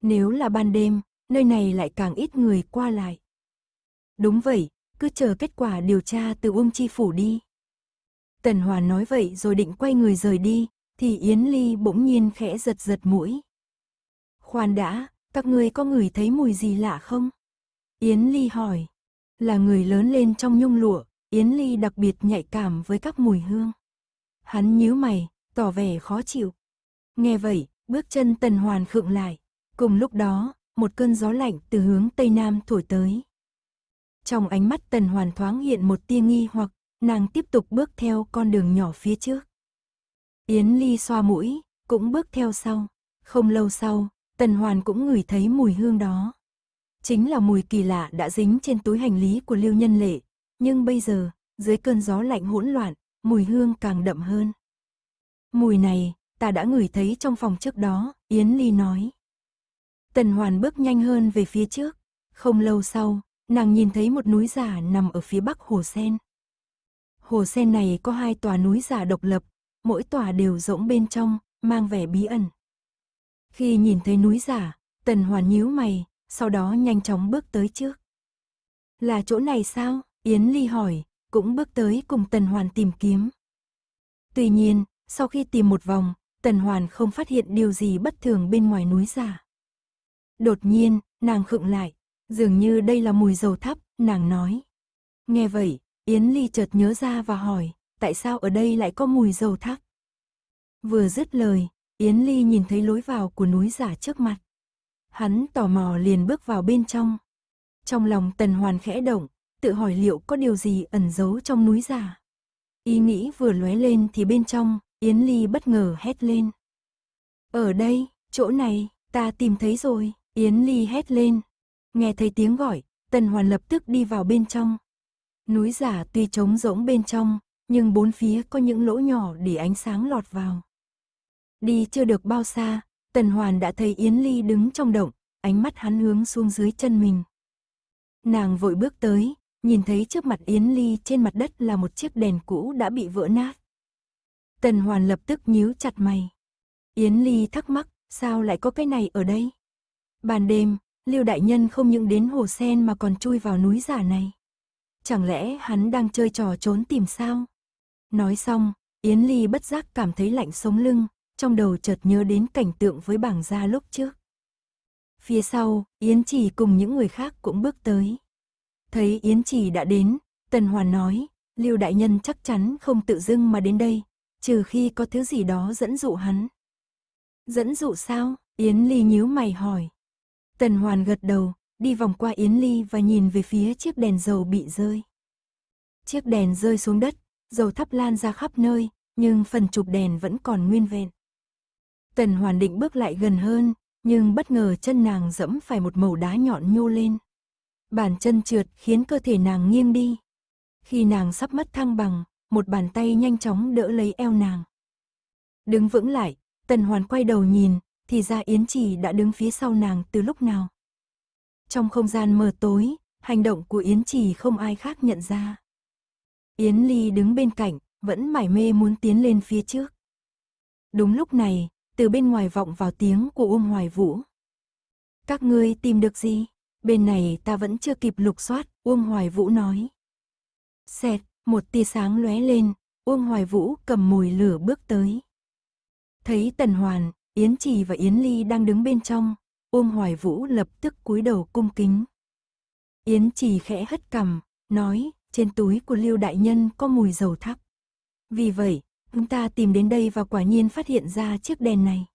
Nếu là ban đêm, nơi này lại càng ít người qua lại. Đúng vậy, cứ chờ kết quả điều tra từ Uông Chi Phủ đi. Tần Hòa nói vậy rồi định quay người rời đi, thì Yến Ly bỗng nhiên khẽ giật giật mũi. Khoan đã, các ngươi có ngửi thấy mùi gì lạ không? Yến Ly hỏi. Là người lớn lên trong nhung lụa, Yến Ly đặc biệt nhạy cảm với các mùi hương. Hắn nhíu mày, tỏ vẻ khó chịu. Nghe vậy, bước chân Tần Hoàn khựng lại. Cùng lúc đó, một cơn gió lạnh từ hướng Tây Nam thổi tới. Trong ánh mắt Tần Hoàn thoáng hiện một tia nghi hoặc, nàng tiếp tục bước theo con đường nhỏ phía trước. Yến Ly xoa mũi, cũng bước theo sau. Không lâu sau, Tần Hoàn cũng ngửi thấy mùi hương đó. Chính là mùi kỳ lạ đã dính trên túi hành lý của Lưu Nhân Lệ, nhưng bây giờ, dưới cơn gió lạnh hỗn loạn, mùi hương càng đậm hơn. Mùi này, ta đã ngửi thấy trong phòng trước đó, Yến Ly nói. Tần Hoàn bước nhanh hơn về phía trước, không lâu sau, nàng nhìn thấy một núi giả nằm ở phía bắc hồ sen. Hồ sen này có hai tòa núi giả độc lập, mỗi tòa đều rỗng bên trong, mang vẻ bí ẩn. Khi nhìn thấy núi giả, Tần Hoàn nhíu mày, sau đó nhanh chóng bước tới trước. Là chỗ này sao? Yến Ly hỏi, cũng bước tới cùng Tần Hoàn tìm kiếm. Tuy nhiên, sau khi tìm một vòng, Tần Hoàn không phát hiện điều gì bất thường bên ngoài núi giả. Đột nhiên, nàng khựng lại, dường như đây là mùi dầu thắp, nàng nói. Nghe vậy, Yến Ly chợt nhớ ra và hỏi, tại sao ở đây lại có mùi dầu thắp? Vừa dứt lời, Yến Ly nhìn thấy lối vào của núi giả trước mặt. Hắn tò mò liền bước vào bên trong. Trong lòng Tần Hoàn khẽ động, tự hỏi liệu có điều gì ẩn giấu trong núi giả. Ý nghĩ vừa lóe lên thì bên trong, Yến Ly bất ngờ hét lên. Ở đây, chỗ này, ta tìm thấy rồi, Yến Ly hét lên. Nghe thấy tiếng gọi, Tần Hoàn lập tức đi vào bên trong. Núi giả tuy trống rỗng bên trong, nhưng bốn phía có những lỗ nhỏ để ánh sáng lọt vào. Đi chưa được bao xa, Tần Hoàn đã thấy Yến Ly đứng trong động, ánh mắt hắn hướng xuống dưới chân mình. Nàng vội bước tới, nhìn thấy trước mặt Yến Ly trên mặt đất là một chiếc đèn cũ đã bị vỡ nát. Tần Hoàn lập tức nhíu chặt mày. Yến Ly thắc mắc, sao lại có cái này ở đây? Ban đêm, Lưu Đại Nhân không những đến hồ sen mà còn chui vào núi giả này. Chẳng lẽ hắn đang chơi trò trốn tìm sao? Nói xong, Yến Ly bất giác cảm thấy lạnh sống lưng, trong đầu chợt nhớ đến cảnh tượng với bảng gia lúc trước. Phía sau, Yến trì cùng những người khác cũng bước tới. Thấy Yến trì đã đến, Tần Hoàn nói, Lưu Đại Nhân chắc chắn không tự dưng mà đến đây, trừ khi có thứ gì đó dẫn dụ hắn. Dẫn dụ sao? Yến Ly nhíu mày hỏi. Tần Hoàn gật đầu, đi vòng qua Yến Ly và nhìn về phía chiếc đèn dầu bị rơi. Chiếc đèn rơi xuống đất, dầu thắp lan ra khắp nơi, nhưng phần chụp đèn vẫn còn nguyên vẹn. Tần Hoàn định bước lại gần hơn, nhưng bất ngờ chân nàng dẫm phải một mẩu đá nhọn nhô lên. Bàn chân trượt khiến cơ thể nàng nghiêng đi. Khi nàng sắp mất thăng bằng, một bàn tay nhanh chóng đỡ lấy eo nàng. Đứng vững lại, Tần Hoàn quay đầu nhìn, thì ra Yến Trì đã đứng phía sau nàng từ lúc nào. Trong không gian mờ tối, hành động của Yến Trì không ai khác nhận ra. Yến Ly đứng bên cạnh, vẫn mải mê muốn tiến lên phía trước. Đúng lúc này, từ bên ngoài vọng vào tiếng của Uông Hoài Vũ. Các ngươi tìm được gì? Bên này ta vẫn chưa kịp lục soát, Uông Hoài Vũ nói. Xẹt, một tia sáng lóe lên, Uông Hoài Vũ cầm mùi lửa bước tới. Thấy Tần Hoàn, Yến Trì và Yến Ly đang đứng bên trong, Uông Hoài Vũ lập tức cúi đầu cung kính. Yến Trì khẽ hất cằm, nói, trên túi của Lưu Đại Nhân có mùi dầu thắp. Vì vậy, Chúng ta tìm đến đây và quả nhiên phát hiện ra chiếc đèn này.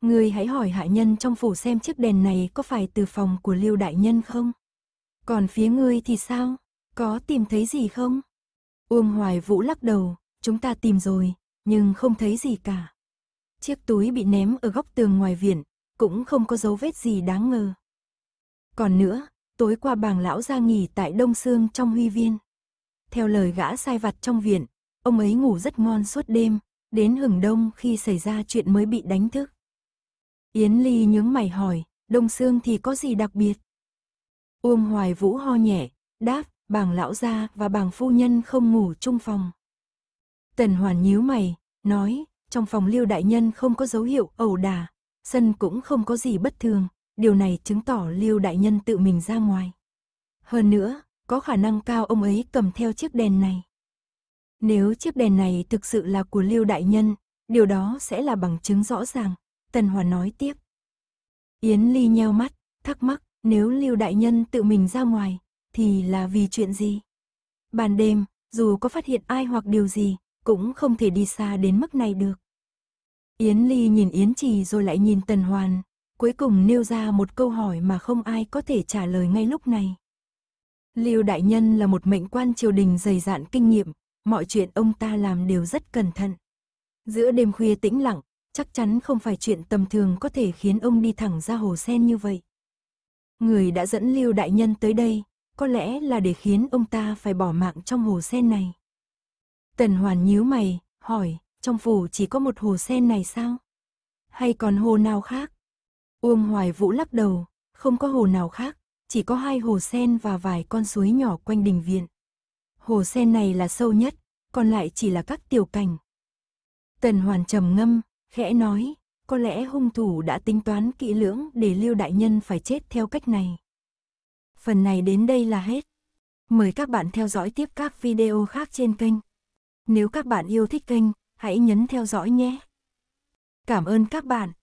Ngươi hãy hỏi hạ nhân trong phủ xem chiếc đèn này có phải từ phòng của Lưu Đại Nhân không? Còn phía ngươi thì sao? Có tìm thấy gì không? Uông Hoài Vũ lắc đầu, chúng ta tìm rồi, nhưng không thấy gì cả. Chiếc túi bị ném ở góc tường ngoài viện, cũng không có dấu vết gì đáng ngờ. Còn nữa, tối qua bàng lão ra nghỉ tại Đông Sương trong huy viên. Theo lời gã sai vặt trong viện, Ông ấy ngủ rất ngon suốt đêm, đến hừng đông khi xảy ra chuyện mới bị đánh thức. Yến Ly nhướng mày hỏi, Đông Sương thì có gì đặc biệt? Uông Hoài Vũ ho nhẹ, đáp, bàng lão gia và bàng phu nhân không ngủ chung phòng. Tần Hoàn nhíu mày, nói, trong phòng liêu đại nhân không có dấu hiệu ẩu đả, sân cũng không có gì bất thường, điều này chứng tỏ liêu đại nhân tự mình ra ngoài. Hơn nữa, có khả năng cao ông ấy cầm theo chiếc đèn này. Nếu chiếc đèn này thực sự là của Lưu Đại Nhân, điều đó sẽ là bằng chứng rõ ràng, Tần Hòa nói tiếp. Yến Ly nheo mắt, thắc mắc, nếu Lưu Đại Nhân tự mình ra ngoài, thì là vì chuyện gì? Ban đêm, dù có phát hiện ai hoặc điều gì, cũng không thể đi xa đến mức này được. Yến Ly nhìn Yến Trì rồi lại nhìn Tần Hoàn, cuối cùng nêu ra một câu hỏi mà không ai có thể trả lời ngay lúc này. Lưu Đại Nhân là một mệnh quan triều đình dày dạn kinh nghiệm, mọi chuyện ông ta làm đều rất cẩn thận. Giữa đêm khuya tĩnh lặng, chắc chắn không phải chuyện tầm thường có thể khiến ông đi thẳng ra hồ sen như vậy. Người đã dẫn Lưu Đại Nhân tới đây, có lẽ là để khiến ông ta phải bỏ mạng trong hồ sen này. Tần Hoàn nhíu mày, hỏi, trong phủ chỉ có một hồ sen này sao? Hay còn hồ nào khác? Uông Hoài Vũ lắc đầu, không có hồ nào khác, chỉ có hai hồ sen và vài con suối nhỏ quanh đình viện. Hồ sen này là sâu nhất, còn lại chỉ là các tiểu cảnh. Tần Hoàn trầm ngâm, khẽ nói, có lẽ hung thủ đã tính toán kỹ lưỡng để liêu Đại Nhân phải chết theo cách này. Phần này đến đây là hết. Mời các bạn theo dõi tiếp các video khác trên kênh. Nếu các bạn yêu thích kênh, hãy nhấn theo dõi nhé. Cảm ơn các bạn.